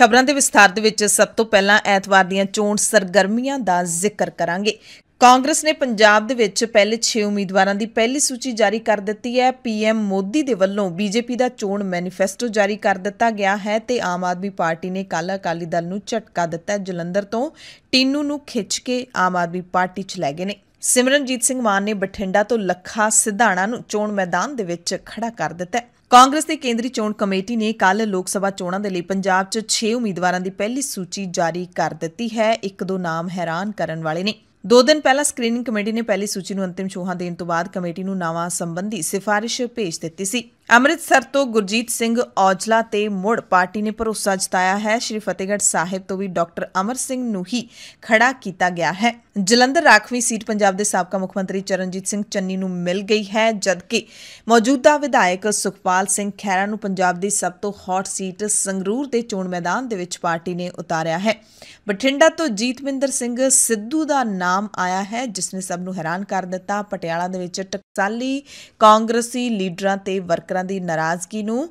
ਖਬਰਾਂ ਦੇ ਵਿਸਥਾਰ ਦੇ ਵਿੱਚ ਸਭ ਤੋਂ ਪਹਿਲਾਂ ਐਤਵਾਰ ਦੀਆਂ ਚੋਣ ਸਰਗਰਮੀਆਂ ਦਾ ਜ਼ਿਕਰ ਕਰਾਂਗੇ ਕਾਂਗਰਸ ਨੇ ਪੰਜਾਬ ਦੇ ਵਿੱਚ ਪਹਿਲੇ 6 ਉਮੀਦਵਾਰਾਂ ਦੀ ਪਹਿਲੀ ਸੂਚੀ ਜਾਰੀ ਕਰ ਦਿੱਤੀ ਹੈ ਪੀਐਮ ਮੋਦੀ ਦੇ ਵੱਲੋਂ ਬੀਜੇਪੀ ਦਾ ਚੋਣ ਮੈਨੀਫੈਸਟੋ ਜਾਰੀ ਕਰ ਦਿੱਤਾ ਗਿਆ ਹੈ ਤੇ ਆਮ ਆਦਮੀ ਪਾਰਟੀ ਨੇ ਕਾਲਾ ਅਕਾਲੀ ਦਲ ਨੂੰ ਝਟਕਾ ਦਿੱਤਾ ਜਲੰਧਰ ਤੋਂ ਟੀਨੂ ਨੂੰ ਖਿੱਚ ਕੇ ਆਮ ਆਦਮੀ ਪਾਰਟੀ ਚ ਲੈ ਗਏ ਨੇ ਸਿਮਰਨਜੀਤ ਸਿੰਘ ਮਾਨ ਨੇ ਬਠਿੰਡਾ ਤੋਂ ਲੱਖਾ ਸਿਧਾਣਾ ਨੂੰ ਚੋਣ ਮੈਦਾਨ ਦੇ ਵਿੱਚ ਖੜਾ ਕਰ ਦਿੱਤਾ ਕਾਂਗਰਸ ਦੀ ਕੇਂਦਰੀ ਚੋਣ ਕਮੇਟੀ ਨੇ ਕੱਲ ਲੋਕ ਸਭਾ ਚੋਣਾਂ ਦੇ ਲਈ ਪੰਜਾਬ 'ਚ 6 ਉਮੀਦਵਾਰਾਂ ਦੀ ਪਹਿਲੀ ਸੂਚੀ ਜਾਰੀ ਕਰ ਦਿੱਤੀ ਹੈ ਇੱਕ ਦੋ ਨਾਮ ਹੈਰਾਨ ਕਰਨ ਵਾਲੇ ਨੇ ਦੋ ਦਿਨ ਪਹਿਲਾਂ ਸਕਰੀਨਿੰਗ ਕਮੇਟੀ ਨੇ ਪਹਿਲੀ ਸੂਚੀ ਨੂੰ ਅੰਤਿਮ ਛੋਹਾਂ ਦੇਣ ਤੋਂ ਬਾਅਦ ਕਮੇਟੀ ਨੂੰ ਨਾਵਾਂ ਸੰਬੰਧੀ ਸਿਫਾਰਿਸ਼ ਭੇਜ ਦਿੱਤੀ ਸੀ ਅੰਮ੍ਰਿਤਸਰ ਤੋਂ ਗੁਰਜੀਤ ਸਿੰਘ ਔਜਲਾ ਤੇ ਮੁੜ ਪਾਰਟੀ ਨੇ ਭਰੋਸਾ ਜਤਾਇਆ ਹੈ ਸ਼੍ਰੀ ਫਤਿਹਗੜ੍ਹ ਸਾਹਿਬ ਤੋਂ ਵੀ ਡਾਕਟਰ ਅਮਰ ਸਿੰਘ ਨੂੰ ਹੀ ਖੜਾ ਕੀਤਾ ਗਿਆ ਹੈ ਜਲੰਧਰ ਰਾਖਵੀਂ ਸੀਟ ਪੰਜਾਬ ਦੇ ਸਾਬਕਾ ਮੁੱਖ ਮੰਤਰੀ ਚਰਨਜੀਤ ਸਿੰਘ ਚੰਨੀ ਨੂੰ ਮਿਲ ਗਈ ਹੈ ਜਦਕਿ ਮੌਜੂਦਾ ਵਿਧਾਇਕ ਸੁਖਪਾਲ ਸਿੰਘ ਖੈਰਾ ਨੂੰ ਪੰਜਾਬ ਦੀ ਸਭ ਤੋਂ ਹੌਟ ਸੀਟ ਸੰਗਰੂਰ ਦੇ ਚੋਣ ਮੈਦਾਨ ਦੇ ਵਿੱਚ ਪਾਰਟੀ ਨੇ ਉਤਾਰਿਆ ਹੈ ਬਠਿੰਡਾ ਤੋਂ ਜੀਤਵਿੰਦਰ ਸਿੰਘ ਸਿੱਧੂ ਦਾ ਨਾਮ ਆਇਆ ਹੈ ਜਿਸ ਨੇ ਸਭ ਨੂੰ ਹੈਰਾਨ ਕਰ ਦਿੱਤਾ ਪਟਿਆਲਾ ਦੇ ਵਿੱਚ ਟਕਸਾਲੀ ਕਾਂਗਰਸੀ ਲੀਡਰਾਂ ਤੇ ਵਰਕ ਵਰਕਰਾਂ ਦੀ ਨਾਰਾਜ਼ਗੀ ਨੂੰ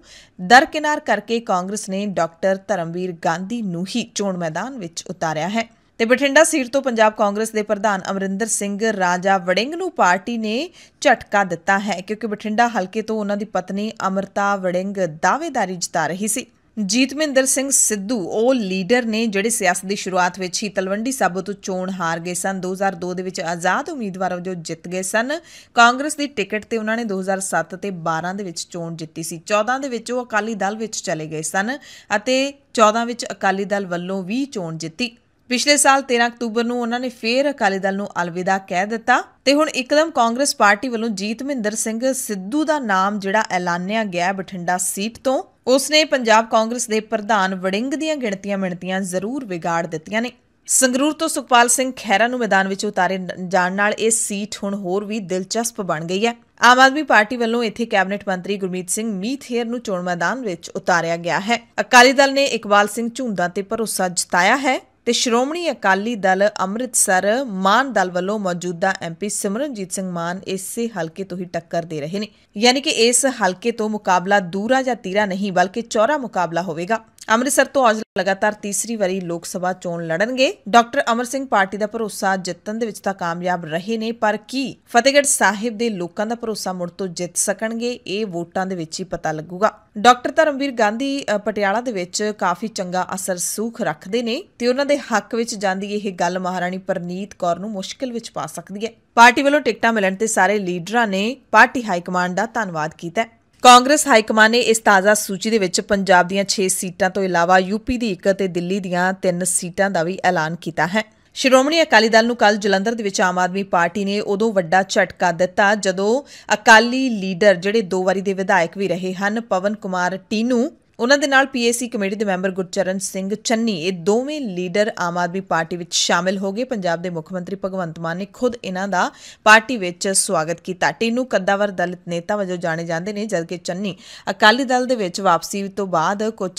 ਦਰਕਿਨਾਰ ਕਰਕੇ ਕਾਂਗਰਸ ਨੇ ਡਾਕਟਰ ਧਰਮਵੀਰ ਗਾਂਧੀ ਨੂੰ ਹੀ ਚੋਣ ਮੈਦਾਨ ਵਿੱਚ ਉਤਾਰਿਆ ਹੈ ਤੇ ਬਠਿੰਡਾ ਸੀਟ ਤੋਂ ਪੰਜਾਬ ਕਾਂਗਰਸ ਦੇ ਪ੍ਰਧਾਨ ਅਮਰਿੰਦਰ ਸਿੰਘ ਰਾਜਾ ਵੜਿੰਗ ਨੂੰ ਪਾਰਟੀ ਨੇ ਝਟਕਾ ਦਿੱਤਾ ਹੈ ਕਿਉਂਕਿ ਬਠਿੰਡਾ ਹਲਕੇ ਤੋਂ ਉਹਨਾਂ ਦੀ ਪਤਨੀ ਅਮਰਤਾ ਵੜਿੰਗ ਦਾਅਵੇਦਾਰੀ ਜਤਾ ਰਹੀ ਸੀ ਜੀਤਮਿੰਦਰ ਸਿੰਘ ਸਿੱਧੂ ਉਹ ਲੀਡਰ ਨੇ ਜਿਹੜੇ ਸਿਆਸਤ ਦੀ ਸ਼ੁਰੂਆਤ ਵਿੱਚ ਹੀ ਤਲਵੰਡੀ ਸਾਬੋ ਤੋਂ ਚੋਣ ਹਾਰ ਗਏ ਸਨ 2002 ਦੇ ਵਿੱਚ ਆਜ਼ਾਦ ਉਮੀਦਵਾਰ ਵਜੋਂ ਜਿੱਤ ਗਏ ਸਨ ਕਾਂਗਰਸ ਦੀ ਟਿਕਟ ਤੇ ਉਹਨਾਂ ਨੇ 2007 ਤੇ 12 ਦੇ ਵਿੱਚ ਚੋਣ ਜਿੱਤੀ ਸੀ 14 ਦੇ ਵਿੱਚ ਉਹ ਅਕਾਲੀ ਦਲ ਵਿੱਚ ਚਲੇ ਗਏ ਸਨ ਅਤੇ 14 ਵਿੱਚ ਅਕਾਲੀ ਦਲ ਵੱਲੋਂ ਵੀ ਚੋਣ ਜਿੱਤੀ ਪਿਛਲੇ ਸਾਲ 13 ਅਕਤੂਬਰ ਨੂੰ ਉਹਨਾਂ ਨੇ ਫੇਰ ਅਕਾਲੀ ਦਲ ਨੂੰ ਅਲਵਿਦਾ ਕਹਿ ਦਿੱਤਾ ਤੇ ਹੁਣ ਇੱਕਦਮ ਕਾਂਗਰਸ ਪਾਰਟੀ ਵੱਲੋਂ ਜੀਤ ਮਹਿੰਦਰ ਸਿੰਘ ਸਿੱਧੂ ਦਾ ਨਾਮ ਜਿਹੜਾ ਐਲਾਨਿਆ ਗਿਆ ਬਠਿੰਡਾ ਸੀਟ ਤੋਂ ਉਸਨੇ ਪੰਜਾਬ ਕਾਂਗਰਸ ਦੇ ਪ੍ਰਧਾਨ ਵੜਿੰਗ ਦੀਆਂ ਗਿਣਤੀਆਂ ਮਿਣਤੀਆਂ ਜ਼ਰੂਰ ਵਿਗਾੜ ਦਿੱਤੀਆਂ ਨੇ ਸੰਗਰੂਰ ਤੋਂ ਸੁਖਪਾਲ ਸਿੰਘ ਖੈਰਾ ਨੂੰ ਮੈਦਾਨ ਵਿੱਚ ਉਤਾਰੇ ਜਾਣ ਨਾਲ ਇਹ ਸੀਟ ਹੁਣ ਹੋਰ ਵੀ ਦਿਲਚਸਪ ਬਣ ਗਈ ਹੈ ਆਮ ਆਦਮੀ ਪਾਰਟੀ ਵੱਲੋਂ ਇੱਥੇ ਕੈਬਨਿਟ ਮੰਤਰੀ ਗੁਰਮੀਤ ਸਿੰਘ ਮੀਥੇਰ ਨੂੰ ਚੋਣ ਮੈਦਾਨ ਵਿੱਚ ਉਤਾਰਿਆ ਗਿਆ ਹੈ ਅਕਾਲੀ ਦਲ ਨੇ ਇਕਬਾਲ ਸਿੰਘ ਝੁੰਦਾ ਤੇ ਭਰੋਸਾ ਜਤਾਇਆ ਹੈ ਤੇ ਸ਼੍ਰੋਮਣੀ ਅਕਾਲੀ ਦਲ ਅੰਮ੍ਰਿਤਸਰ ਮਾਨ ਦਲ ਵੱਲੋਂ ਮੌਜੂਦਾ ਐਮਪੀ ਸਿਮਰਨਜੀਤ ਸਿੰਘ ਮਾਨ ਇਸੇ ਹਲਕੇ ਤੋਂ ਹੀ ਟੱਕਰ ਦੇ ਰਹੇ ਨੇ ਯਾਨੀ ਕਿ ਇਸ ਹਲਕੇ ਤੋਂ ਮੁਕਾਬਲਾ ਦੂਰਾ ਜਾਂ ਤੀਰਾ ਨਹੀਂ ਬਲਕਿ ਚੌਰਾ ਮੁਕਾਬਲਾ ਹੋਵੇਗਾ ਅੰਮ੍ਰਿਤਸਰ ਤੋਂ ਅੱਜ ਲਗਾਤਾਰ ਤੀਸਰੀ ਵਾਰੀ ਲੋਕ ਸਭਾ ਚੋਣ ਲੜਨਗੇ ਡਾਕਟਰ ਅਮਰ ਸਿੰਘ ਪਾਰਟੀ ਦਾ ਭਰੋਸਾ ਜਿੱਤਣ ਦੇ ਵਿੱਚ ਤਾਂ ਕਾਮਯਾਬ ਰਹੇ ਨੇ ਪਰ ਕੀ ਫਤਿਹਗੜ੍ਹ ਸਾਹਿਬ ਦੇ ਲੋਕਾਂ ਦਾ ਭਰੋਸਾ ਮੁੜ ਤੋਂ ਜਿੱਤ ਸਕਣਗੇ ਇਹ ਵੋਟਾਂ ਦੇ ਵਿੱਚ ਹੀ ਪਤਾ ਲੱਗੂਗਾ ਡਾਕਟਰ ਧਰਮਵੀਰ ਗਾਂਧੀ ਪਟਿਆਲਾ ਦੇ ਵਿੱਚ ਕਾਫੀ ਚੰਗਾ ਅਸਰ ਸੂਖ ਰੱਖਦੇ ਨੇ ਤੇ ਉਹਨਾਂ ਦੇ ਹੱਕ ਵਿੱਚ ਜਾਂਦੀ ਇਹ ਗੱਲ ਮਹਾਰਾਣੀ ਪਰਨੀਤ ਕੌਰ ਨੂੰ ਮੁਸ਼ਕਲ ਵਿੱਚ ਪਾ ਸਕਦੀ ਹੈ ਪਾਰਟੀ ਵੱਲੋਂ ਟਿਕਟਾਂ ਮਿਲਣ ਤੇ ਸਾਰੇ ਲੀਡਰਾਂ ਨੇ ਪਾਰਟੀ ਹਾਈ ਕਮਾਂਡ ਦਾ ਧੰਨਵਾਦ ਕੀਤਾ ਕਾਂਗਰਸ ਹਾਈ ਕਮਾਂਡ ਨੇ ਇਸ ਤਾਜ਼ਾ ਸੂਚੀ ਦੇ ਵਿੱਚ ਪੰਜਾਬ ਦੀਆਂ 6 ਸੀਟਾਂ ਤੋਂ ਇਲਾਵਾ ਯੂਪੀ ਦੀ 1 ਅਤੇ ਦਿੱਲੀ ਦੀਆਂ 3 ਸੀਟਾਂ ਦਾ ਵੀ ਐਲਾਨ ਕੀਤਾ ਹੈ ਸ਼੍ਰੋਮਣੀ ਅਕਾਲੀ ਦਲ ਨੂੰ ਕੱਲ ਜਲੰਧਰ ਦੇ ਵਿੱਚ ਆਮ ਆਦਮੀ ਪਾਰਟੀ ਨੇ ਉਦੋਂ ਵੱਡਾ ਝਟਕਾ ਦਿੱਤਾ ਜਦੋਂ ਅਕਾਲੀ ਲੀਡਰ ਜਿਹੜੇ ਦੋ ਵਾਰੀ ਦੇ ਵਿਧਾਇਕ ਵੀ ਰਹੇ ਹਨ ਪਵਨ ਕੁਮਾਰ ਟੀਨੂ ਉਹਨਾਂ ਦੇ ਨਾਲ ਪੀਏਸੀ ਕਮੇਟੀ ਦੇ ਮੈਂਬਰ ਗੁਰਚਰਨ ਸਿੰਘ ਚੰਨੀ ਇਹ ਦੋਵੇਂ ਲੀਡਰ ਆਮ ਆਦਮੀ ਪਾਰਟੀ ਵਿੱਚ ਸ਼ਾਮਿਲ ਹੋ ਗਏ ਪੰਜਾਬ ਦੇ ਮੁੱਖ ਮੰਤਰੀ ਭਗਵੰਤ ਮਾਨ ਨੇ ਖੁਦ ਇਹਨਾਂ ਦਾ ਪਾਰਟੀ ਵਿੱਚ ਸਵਾਗਤ ਕੀਤਾ ਟੀਨੂ ਕੱਦਾਵਰ ਦਲਿਤ ਨੇਤਾ ਵਜੋਂ ਜਾਣੇ ਜਾਂਦੇ ਨੇ ਜਦਕਿ ਚੰਨੀ ਅਕਾਲੀ ਦਲ ਦੇ ਵਿੱਚ ਵਾਪਸੀ ਤੋਂ ਬਾਅਦ ਕੁਝ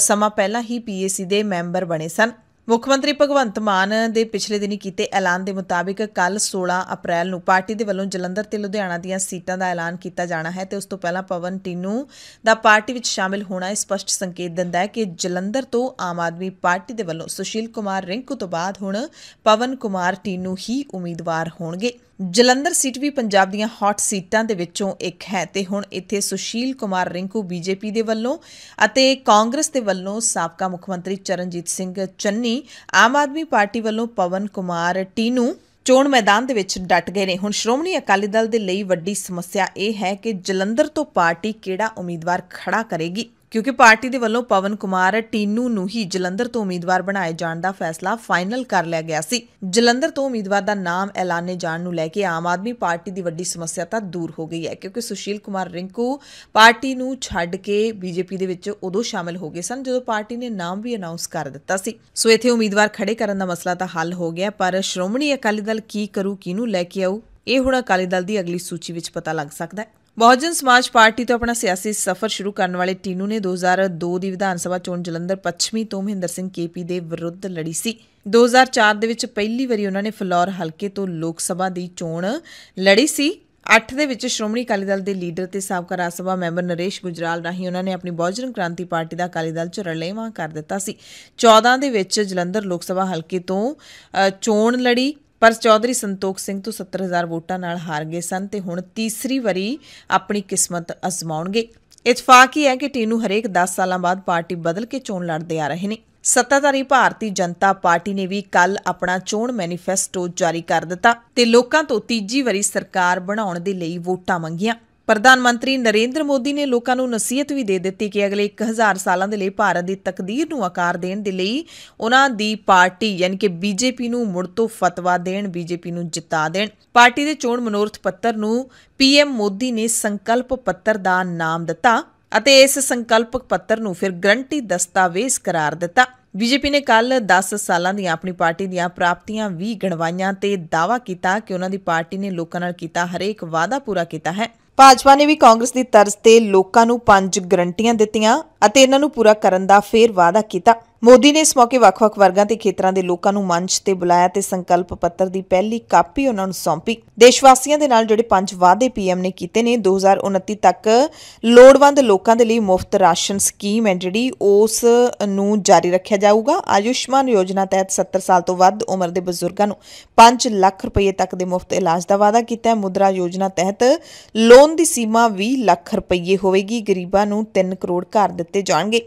ਸਮਾਂ ਪਹਿਲਾਂ ਹੀ ਪੀਏਸੀ ਦੇ ਮੈਂਬਰ ਬਣੇ ਸਨ ਮੁੱਖ ਮੰਤਰੀ ਭਗਵੰਤ ਮਾਨ ਦੇ ਪਿਛਲੇ ਦਿਨੀ ਕੀਤੇ ਐਲਾਨ ਦੇ ਮੁਤਾਬਿਕ ਕੱਲ 16 ਅਪ੍ਰੈਲ ਨੂੰ ਪਾਰਟੀ ਦੇ ਵੱਲੋਂ ਜਲੰਧਰ ਤੇ ਲੁਧਿਆਣਾ ਦੀਆਂ ਸੀਟਾਂ ਦਾ ਐਲਾਨ ਕੀਤਾ ਜਾਣਾ ਹੈ ਤੇ ਉਸ ਤੋਂ ਪਹਿਲਾਂ ਪਵਨ ਟੀਨੂ ਦਾ ਪਾਰਟੀ ਵਿੱਚ ਸ਼ਾਮਿਲ ਹੋਣਾ ਸਪਸ਼ਟ ਸੰਕੇਤ ਦਿੰਦਾ ਹੈ ਕਿ ਜਲੰਧਰ ਤੋਂ ਆਮ ਆਦਮੀ ਪਾਰਟੀ ਦੇ ਵੱਲੋਂ ਸੁਸ਼ੀਲ ਕੁਮਾਰ ਰਿੰਕੂ ਤੋਂ ਬਾਅਦ ਹੁਣ ਪਵਨ ਕੁਮਾਰ ਟੀਨੂ ਹੀ ਉਮੀਦਵਾਰ ਹੋਣਗੇ ਜਲੰਧਰ ਸੀਟ ਵੀ ਪੰਜਾਬ ਦੀਆਂ ਹੌਟ ਸੀਟਾਂ ਦੇ ਵਿੱਚੋਂ ਇੱਕ ਹੈ ਤੇ ਹੁਣ ਇੱਥੇ ਸੁਸ਼ੀਲ ਕੁਮਾਰ ਰਿੰਕੂ ਬੀਜੇਪੀ ਦੇ ਵੱਲੋਂ ਅਤੇ ਕਾਂਗਰਸ ਦੇ ਵੱਲੋਂ ਸਾਬਕਾ ਮੁੱਖ ਮੰਤਰੀ ਚਰਨਜੀਤ ਸਿੰਘ ਚੰਨੀ ਆਮ ਆਦਮੀ ਪਾਰਟੀ ਵੱਲੋਂ ਪਵਨ ਕੁਮਾਰ ਟੀਨੂ ਚੋਣ ਮੈਦਾਨ ਦੇ ਵਿੱਚ ਡਟ ਗਏ ਨੇ ਹੁਣ ਸ਼੍ਰੋਮਣੀ ਅਕਾਲੀ ਦਲ ਦੇ ਲਈ ਵੱਡੀ ਸਮੱਸਿਆ ਇਹ ਹੈ ਕਿ ਜਲੰਧਰ ਤੋਂ ਪਾਰਟੀ ਕਿਹੜਾ ਉਮੀਦਵਾਰ ਖੜਾ ਕਰੇਗੀ ਕਿਉਂਕਿ ਪਾਰਟੀ ਦੇ ਵੱਲੋਂ ਪਵਨ ਕੁਮਾਰ ਟੀਨੂ ਨੂੰ ਹੀ ਜਲੰਧਰ ਤੋਂ ਉਮੀਦਵਾਰ ਬਣਾਏ ਜਾਣ ਦਾ ਫੈਸਲਾ ਫਾਈਨਲ ਕਰ ਲਿਆ ਗਿਆ ਸੀ ਜਲੰਧਰ ਤੋਂ ਉਮੀਦਵਾਰ ਦਾ ਨਾਮ ਐਲਾਨੇ ਜਾਣ ਨੂੰ ਲੈ ਕੇ ਆਮ ਆਦਮੀ ਪਾਰਟੀ ਦੀ ਵੱਡੀ ਸਮੱਸਿਆ ਤਾਂ ਦੂਰ ਹੋ ਗਈ ਹੈ ਕਿਉਂਕਿ ਸੁਸ਼ੀਲ ਕੁਮਾਰ ਰਿੰਕੂ ਪਾਰਟੀ ਨੂੰ ਛੱਡ ਕੇ ਬੀਜੇਪੀ ਦੇ ਵਿੱਚ ਉਦੋਂ ਸ਼ਾਮਲ ਹੋ ਗਏ ਸਨ ਜਦੋਂ ਪਾਰਟੀ ਨੇ ਨਾਮ ਵੀ ਅਨਾਉਂਸ ਕਰ ਦਿੱਤਾ ਸੀ ਸੋ ਇੱਥੇ ਉਮੀਦਵਾਰ ਖੜੇ ਕਰਨ ਦਾ ਮਸਲਾ ਤਾਂ ਹੱਲ ਹੋ ਗਿਆ ਪਰ ਸ਼੍ਰੋਮਣੀ ਅਕਾਲੀ ਦਲ ਕੀ ਕਰੂ ਕਿਹਨੂੰ ਲੈ ਕੇ ਆਉ ਇਹ ਹੁਣ ਅਕਾਲੀ ਦਲ ਦੀ ਅਗਲੀ ਸੂਚੀ ਵਿੱਚ ਪਤਾ ਲੱਗ ਸਕਦਾ ਹੈ ਬਹੁਜਨ ਸਮਾਜ ਪਾਰਟੀ ਤੋਂ ਆਪਣਾ ਸਿਆਸੀ ਸਫ਼ਰ ਸ਼ੁਰੂ ਕਰਨ ਵਾਲੇ ਟੀਨੂ ਨੇ 2002 ਦੀ ਵਿਧਾਨ ਸਭਾ ਚੋਣ ਜਲੰਧਰ ਪੱਛਮੀ ਤੋਂ ਮਹਿੰਦਰ ਸਿੰਘ ਕੇਪੀ ਦੇ ਵਿਰੁੱਧ ਲੜੀ ਸੀ 2004 ਦੇ ਵਿੱਚ ਪਹਿਲੀ ਵਾਰੀ ਉਹਨਾਂ ਨੇ ਫਲੋਰ ਹਲਕੇ ਤੋਂ ਲੋਕ ਸਭਾ ਦੀ ਚੋਣ ਲੜੀ ਸੀ 8 ਦੇ ਵਿੱਚ ਸ਼੍ਰੋਮਣੀ ਅਕਾਲੀ ਦਲ ਦੇ ਲੀਡਰ ਤੇ ਸਾਬਕਾ ਰਾਜ ਸਭਾ ਮੈਂਬਰ ਨਰੇਸ਼ ਗੁਜਰਾਲ ਰਾਹੀਂ ਉਹਨਾਂ ਨੇ ਆਪਣੀ ਬਹੁਜਨ ਕ੍ਰਾਂਤੀ ਪਾਰਟੀ ਦਾ ਅਕਾਲੀ ਦਲ 'ਚ ਰਲੇਵਾ ਕਰ ਦਿੱਤਾ ਸੀ 14 ਦੇ ਵਿੱਚ ਜਲੰਧਰ ਲੋਕ ਸਭਾ ਹਲਕੇ ਤੋਂ ਚੋਣ ਲੜੀ ਪਰ ਚੌਧਰੀ ਸੰਤੋਖ ਸਿੰਘ ਤੋਂ 70000 ਵੋਟਾਂ ਨਾਲ ਹਾਰ ਗਏ ਸਨ ਤੇ ਹੁਣ ਤੀਸਰੀ ਵਾਰੀ ਆਪਣੀ ਕਿਸਮਤ ਅਜ਼ਮਾਉਣਗੇ ਇਤਫਾਕ ਹੀ ਹੈ ਕਿ ਟੀਨੂ ਹਰੇਕ 10 ਸਾਲਾਂ ਬਾਅਦ ਪਾਰਟੀ ਬਦਲ ਕੇ ਚੋਣ ਲੜਦੇ ਆ ਰਹੇ ਨੇ ਸੱਤਾਧਾਰੀ ਭਾਰਤੀ ਜਨਤਾ ਪਾਰਟੀ ਨੇ ਵੀ ਕੱਲ ਆਪਣਾ ਚੋਣ ਮੈਨੀਫੈਸਟੋ ਜਾਰੀ ਕਰ ਦਿੱਤਾ ਤੇ ਲੋਕਾਂ ਤੋਂ ਤੀਜੀ ਵਾਰੀ ਸਰਕਾਰ ਬਣਾਉਣ ਦੇ ਲਈ ਵੋਟਾਂ ਮੰਗੀਆਂ ਪ੍ਰਧਾਨ ਮੰਤਰੀ ਨਰਿੰਦਰ ਮੋਦੀ ਨੇ ਲੋਕਾਂ ਨੂੰ ਨਸੀਹਤ ਵੀ ਦੇ ਦਿੱਤੀ ਕਿ ਅਗਲੇ 1000 ਸਾਲਾਂ ਦੇ ਲਈ ਭਾਰਤ ਦੀ ਤਕਦੀਰ ਨੂੰ ਆਕਾਰ ਦੇਣ ਦੇ ਲਈ ਉਹਨਾਂ ਦੀ ਪਾਰਟੀ ਯਾਨੀ ਕਿ ਬੀਜੇਪੀ ਨੂੰ ਮੁੜ ਤੋਂ ਫਤਵਾ ਦੇਣ ਬੀਜੇਪੀ ਨੂੰ ਜਿਤਾ ਦੇਣ ਪਾਰਟੀ ਦੇ ਚੋਣ ਮਨੋਰਥ ਪੱਤਰ ਨੂੰ ਪੀਐਮ ਮੋਦੀ ਨੇ ਸੰਕਲਪ ਪੱਤਰ ਦਾ ਨਾਮ ਦਿੱਤਾ ਅਤੇ ਇਸ ਸੰਕਲਪਕ ਪੱਤਰ ਨੂੰ ਫਿਰ ਗਰੰਟੀ ਦਸਤਾਵੇਜ਼ ਕਰਾਰ ਦਿੱਤਾ ਬੀਜੇਪੀ ਨੇ ਕੱਲ 10 ਸਾਲਾਂ ਦੀ ਆਪਣੀ ਪਾਰਟੀ ਦੀਆਂ ਪ੍ਰਾਪਤੀਆਂ ਵੀ ਗਣਵਾਈਆਂ ਤੇ ਦਾਵਾ ਕੀਤਾ ਕਿ ਉਹਨਾਂ ਦੀ ਪਾਰਟੀ ਨੇ ਲੋਕਾਂ ਨਾਲ ਕੀਤਾ ਹਰੇਕ ਵਾਅਦਾ ਪੂਰਾ ਕੀਤਾ ਹੈ ਭਾਜਪਾ ਨੇ ਵੀ ਕਾਂਗਰਸ ਦੀ ਤਰਜ਼ ਤੇ ਲੋਕਾਂ ਨੂੰ ਪੰਜ ਗਰੰਟੀਆਂ ਦਿੱਤੀਆਂ ਅਤੇ ਇਹਨਾਂ ਨੂੰ ਪੂਰਾ ਕਰਨ ਦਾ ਫੇਰ ਵਾਅਦਾ ਕੀਤਾ ਮੋਦੀ ਨੇ ਇਸ ਮੌਕੇ ਵੱਖ-ਵੱਖ ਵਰਗਾਂ ਤੇ ਖੇਤਰਾਂ ਦੇ ਲੋਕਾਂ ਨੂੰ ਮੰਚ ਤੇ ਬੁਲਾਇਆ ਤੇ ਸੰਕਲਪ ਪੱਤਰ ਦੀ ਪਹਿਲੀ ਕਾਪੀ ਉਹਨਾਂ ਨੂੰ ਸੌਂਪੀ ਦੇਸ਼ ਵਾਸੀਆਂ ਦੇ ਨਾਲ ਜਿਹੜੇ ਪੰਜ ਵਾਅਦੇ ਪੀਐਮ ਨੇ ਕੀਤੇ ਨੇ 2029 ਤੱਕ ਲੋੜਵੰਦ ਲੋਕਾਂ ਦੇ ਲਈ ਮੁਫਤ ਰਾਸ਼ਨ ਸਕੀਮ ਹੈ ਜਿਹੜੀ ਉਸ ਨੂੰ ਜਾਰੀ ਰੱਖਿਆ ਜਾਊਗਾ ਆਯੁਸ਼ਮਾਨ ਯੋਜਨਾ ਤਹਿਤ 70 ਸਾਲ ਤੋਂ ਵੱਧ ਉਮਰ ਦੇ ਬਜ਼ੁਰਗਾਂ ਨੂੰ 5 ਲੱਖ ਰੁਪਏ ਤੱਕ ਦੇ ਮੁਫਤ ਇਲਾਜ ਦਾ ਵਾਅਦਾ ਕੀਤਾ ਹੈ ਮੁਦਰਾ ਯੋਜਨਾ ਤਹਿਤ ਲੋਨ ਦੀ ਸੀਮਾ 20 ਲੱਖ ਰੁਪਏ ਹੋਵੇਗੀ ਗਰੀਬਾਂ ਨੂੰ 3 ਕਰੋੜ ਘਰ ਦਿੱਤੇ ਜਾਣਗੇ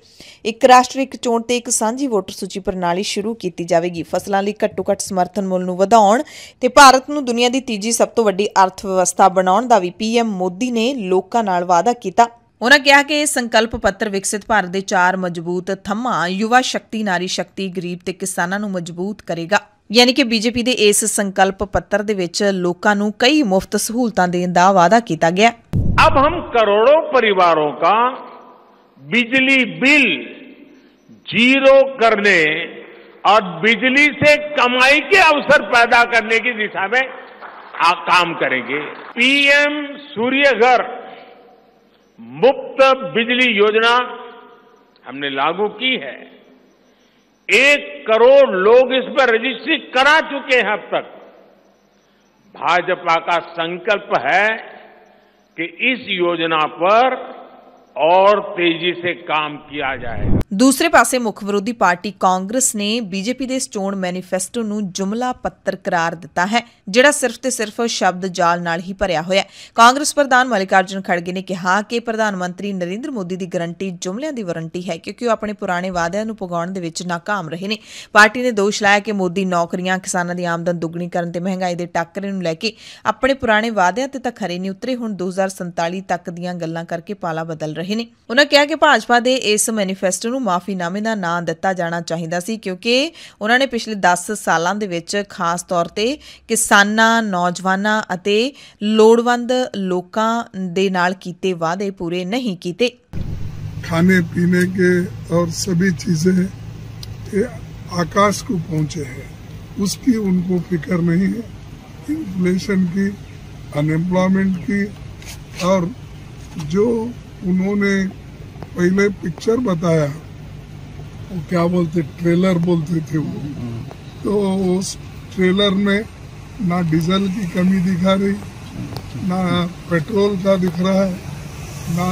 ਇੱਕ ਰਾਸ਼ਟਰੀ ਇੱਕ ਚੋਣ ਤੇ ਇੱਕ ਸਾਂਝੀ ਵੋਟਰ ਸੂਚੀ ਪ੍ਰਣਾਲੀ ਸ਼ੁਰੂ ਕੀਤੀ ਜਾਵੇਗੀ ਫਸਲਾਂ ਲਈ ਘੱਟੋ-ਘੱਟ ਸਮਰਥਨ ਮੁੱਲ ਨੂੰ ਵਧਾਉਣ ਤੇ ਭਾਰਤ ਨੂੰ ਦੁਨੀਆ ਦੀ ਤੀਜੀ ਸਭ ਤੋਂ ਵੱਡੀ ਅਰਥ ਵਿਵਸਥਾ ਬਣਾਉਣ ਦਾ ਵੀ ਪੀਐਮ ਮੋਦੀ ਨੇ ਲੋਕਾਂ ਨਾਲ ਵਾਅਦਾ ਕੀਤਾ ਉਹਨਾਂ ਕਿਹਾ ਕਿ ਇਹ ਸੰਕਲਪ ਪੱਤਰ ਵਿਕਸਿਤ ਭਾਰਤ ਦੇ ਚਾਰ ਮਜ਼ਬੂਤ ਥੰਮਾਂ ਯੁਵਾ ਸ਼ਕਤੀ ਨਾਰੀ ਸ਼ਕਤੀ ਗਰੀਬ ਤੇ ਕਿਸਾਨਾਂ ਨੂੰ ਮਜ਼ਬੂਤ ਕਰੇਗਾ ਯਾਨੀ ਕਿ ਬੀਜੇਪੀ ਦੇ ਇਸ ਸੰਕਲਪ ਪੱਤਰ ਦੇ ਵਿੱਚ ਲੋਕਾਂ ਨੂੰ ਕਈ ਮੁਫਤ ਸਹੂਲਤਾਂ ਦੇਣ ਦਾ ਵਾਅਦਾ ਕੀਤਾ ਗਿਆ ਅਬ ਹਮ ਕਰੋੜੋਂ ਪਰਿਵਾਰੋਂ ਕਾ बिजली बिल जीरो करने और बिजली से कमाई के अवसर पैदा करने की दिशा में काम करेंगे पीएम सूर्य घर मुफ्त बिजली योजना हमने लागू की है एक करोड़ लोग इस पर रजिस्ट्री करा चुके हैं अब तक भाजपा का संकल्प है कि इस योजना पर ਔਰ ਤੇਜ਼ੀ ਸੇ ਕੰਮ ਕੀਤਾ ਜਾਏਗਾ ਦੂਸਰੇ ਪਾਸੇ ਮੁੱਖ ਵਿਰੋਧੀ ਪਾਰਟੀ ਕਾਂਗਰਸ ਨੇ ਬੀਜੇਪੀ ਦੇ ਸਟੋਨ ਮੈਨੀਫੈਸਟੋ ਨੂੰ ਜੁਮਲਾ ਪੱਤਰ ਕਰਾਰ ਦਿੱਤਾ ਹੈ ਜਿਹੜਾ ਸਿਰਫ ਤੇ ਸਿਰਫ ਸ਼ਬਦ ਜਾਲ ਨਾਲ ਹੀ ਭਰਿਆ ਹੋਇਆ ਹੈ ਕਾਂਗਰਸ ਪ੍ਰਧਾਨ ਮਲਿਕਾਰਜਨ ਖੜਗੇ ਨੇ ਕਿਹਾ ਕਿ ਪ੍ਰਧਾਨ ਮੰਤਰੀ ਨਰਿੰਦਰ ਮੋਦੀ ਦੀ ਗਰੰਟੀ ਜੁਮਲਿਆਂ ਦੀ ਵਾਰੰਟੀ ਹੈ ਕਿਉਂਕਿ ਉਹ ਆਪਣੇ ਪੁਰਾਣੇ ਵਾਅਦਿਆਂ ਨੂੰ ਪੁਗਾਉਣ ਦੇ ਵਿੱਚ ਨਾਕਾਮ ਰਹੇ ਨੇ ਪਾਰਟੀ ਨੇ ਦੋਸ਼ ਲਾਇਆ ਕਿ ਮੋਦੀ ਨੌਕਰੀਆਂ ਕਿਸਾਨਾਂ ਦੀ ਆਮਦਨ ਦੁੱਗਣੀ ਕਰਨ ਤੇ ਮਹਿੰਗਾਈ ਦੇ ਟੱਕਰੇ ਨੂੰ ਲੈ ਕੇ ਆਪਣੇ ਪੁਰਾਣੇ ਵਾਅਦਿਆਂ ਤੇ ਤਾਂ ਖਰੇ ਨਹੀਂ ਉਤਰੇ ਹੁਣ 2047 ਤੱਕ ਦੀਆਂ ਗੱਲਾਂ ਕਰਕੇ ਪਾਲਾ ਬਦਲ ਰਹੇ ਨੇ ਉਹਨਾਂ ਕਿਹਾ ਕਿ ਭਾਜਪਾ ਦੇ ਇਸ ਮੈਨੀਫੈਸਟੋ ਨੂੰ ਮਾਫੀਨਾਮੇ ਦਾ ਨਾਂ ਦਿੱਤਾ ਜਾਣਾ ਚਾਹੀਦਾ ਸੀ ਕਿਉਂਕਿ ਉਹਨਾਂ ਨੇ ਪਿਛਲੇ 10 ਸਾਲਾਂ ਦੇ ਵਿੱਚ ਖਾਸ ਤੌਰ ਤੇ ਕਿਸਾਨਾਂ ਨੌਜਵਾਨਾਂ ਅਤੇ ਲੋੜਵੰਦ ਲੋਕਾਂ ਦੇ ਨਾਲ ਕੀਤੇ ਵਾਅਦੇ ਪੂਰੇ ਨਹੀਂ ਕੀਤੇ ਖਾਣੇ ਕੇ पीने ਸਭੀ और ਇਹ ਆਕਾਸ ਕੋ ਪਹੁੰਚੇ ਹੈ ਉਸ उसकी उनको फिक्र नहीं है इन्फ्लेशन की अनएम्प्लॉयमेंट की और जो उन्होंने पहले पिक्चर बताया वो क्या बोलते ट्रेलर बोलते थे वो तो उस ट्रेलर में ना डीजल की कमी दिखा रही ना पेट्रोल का दिख रहा है ना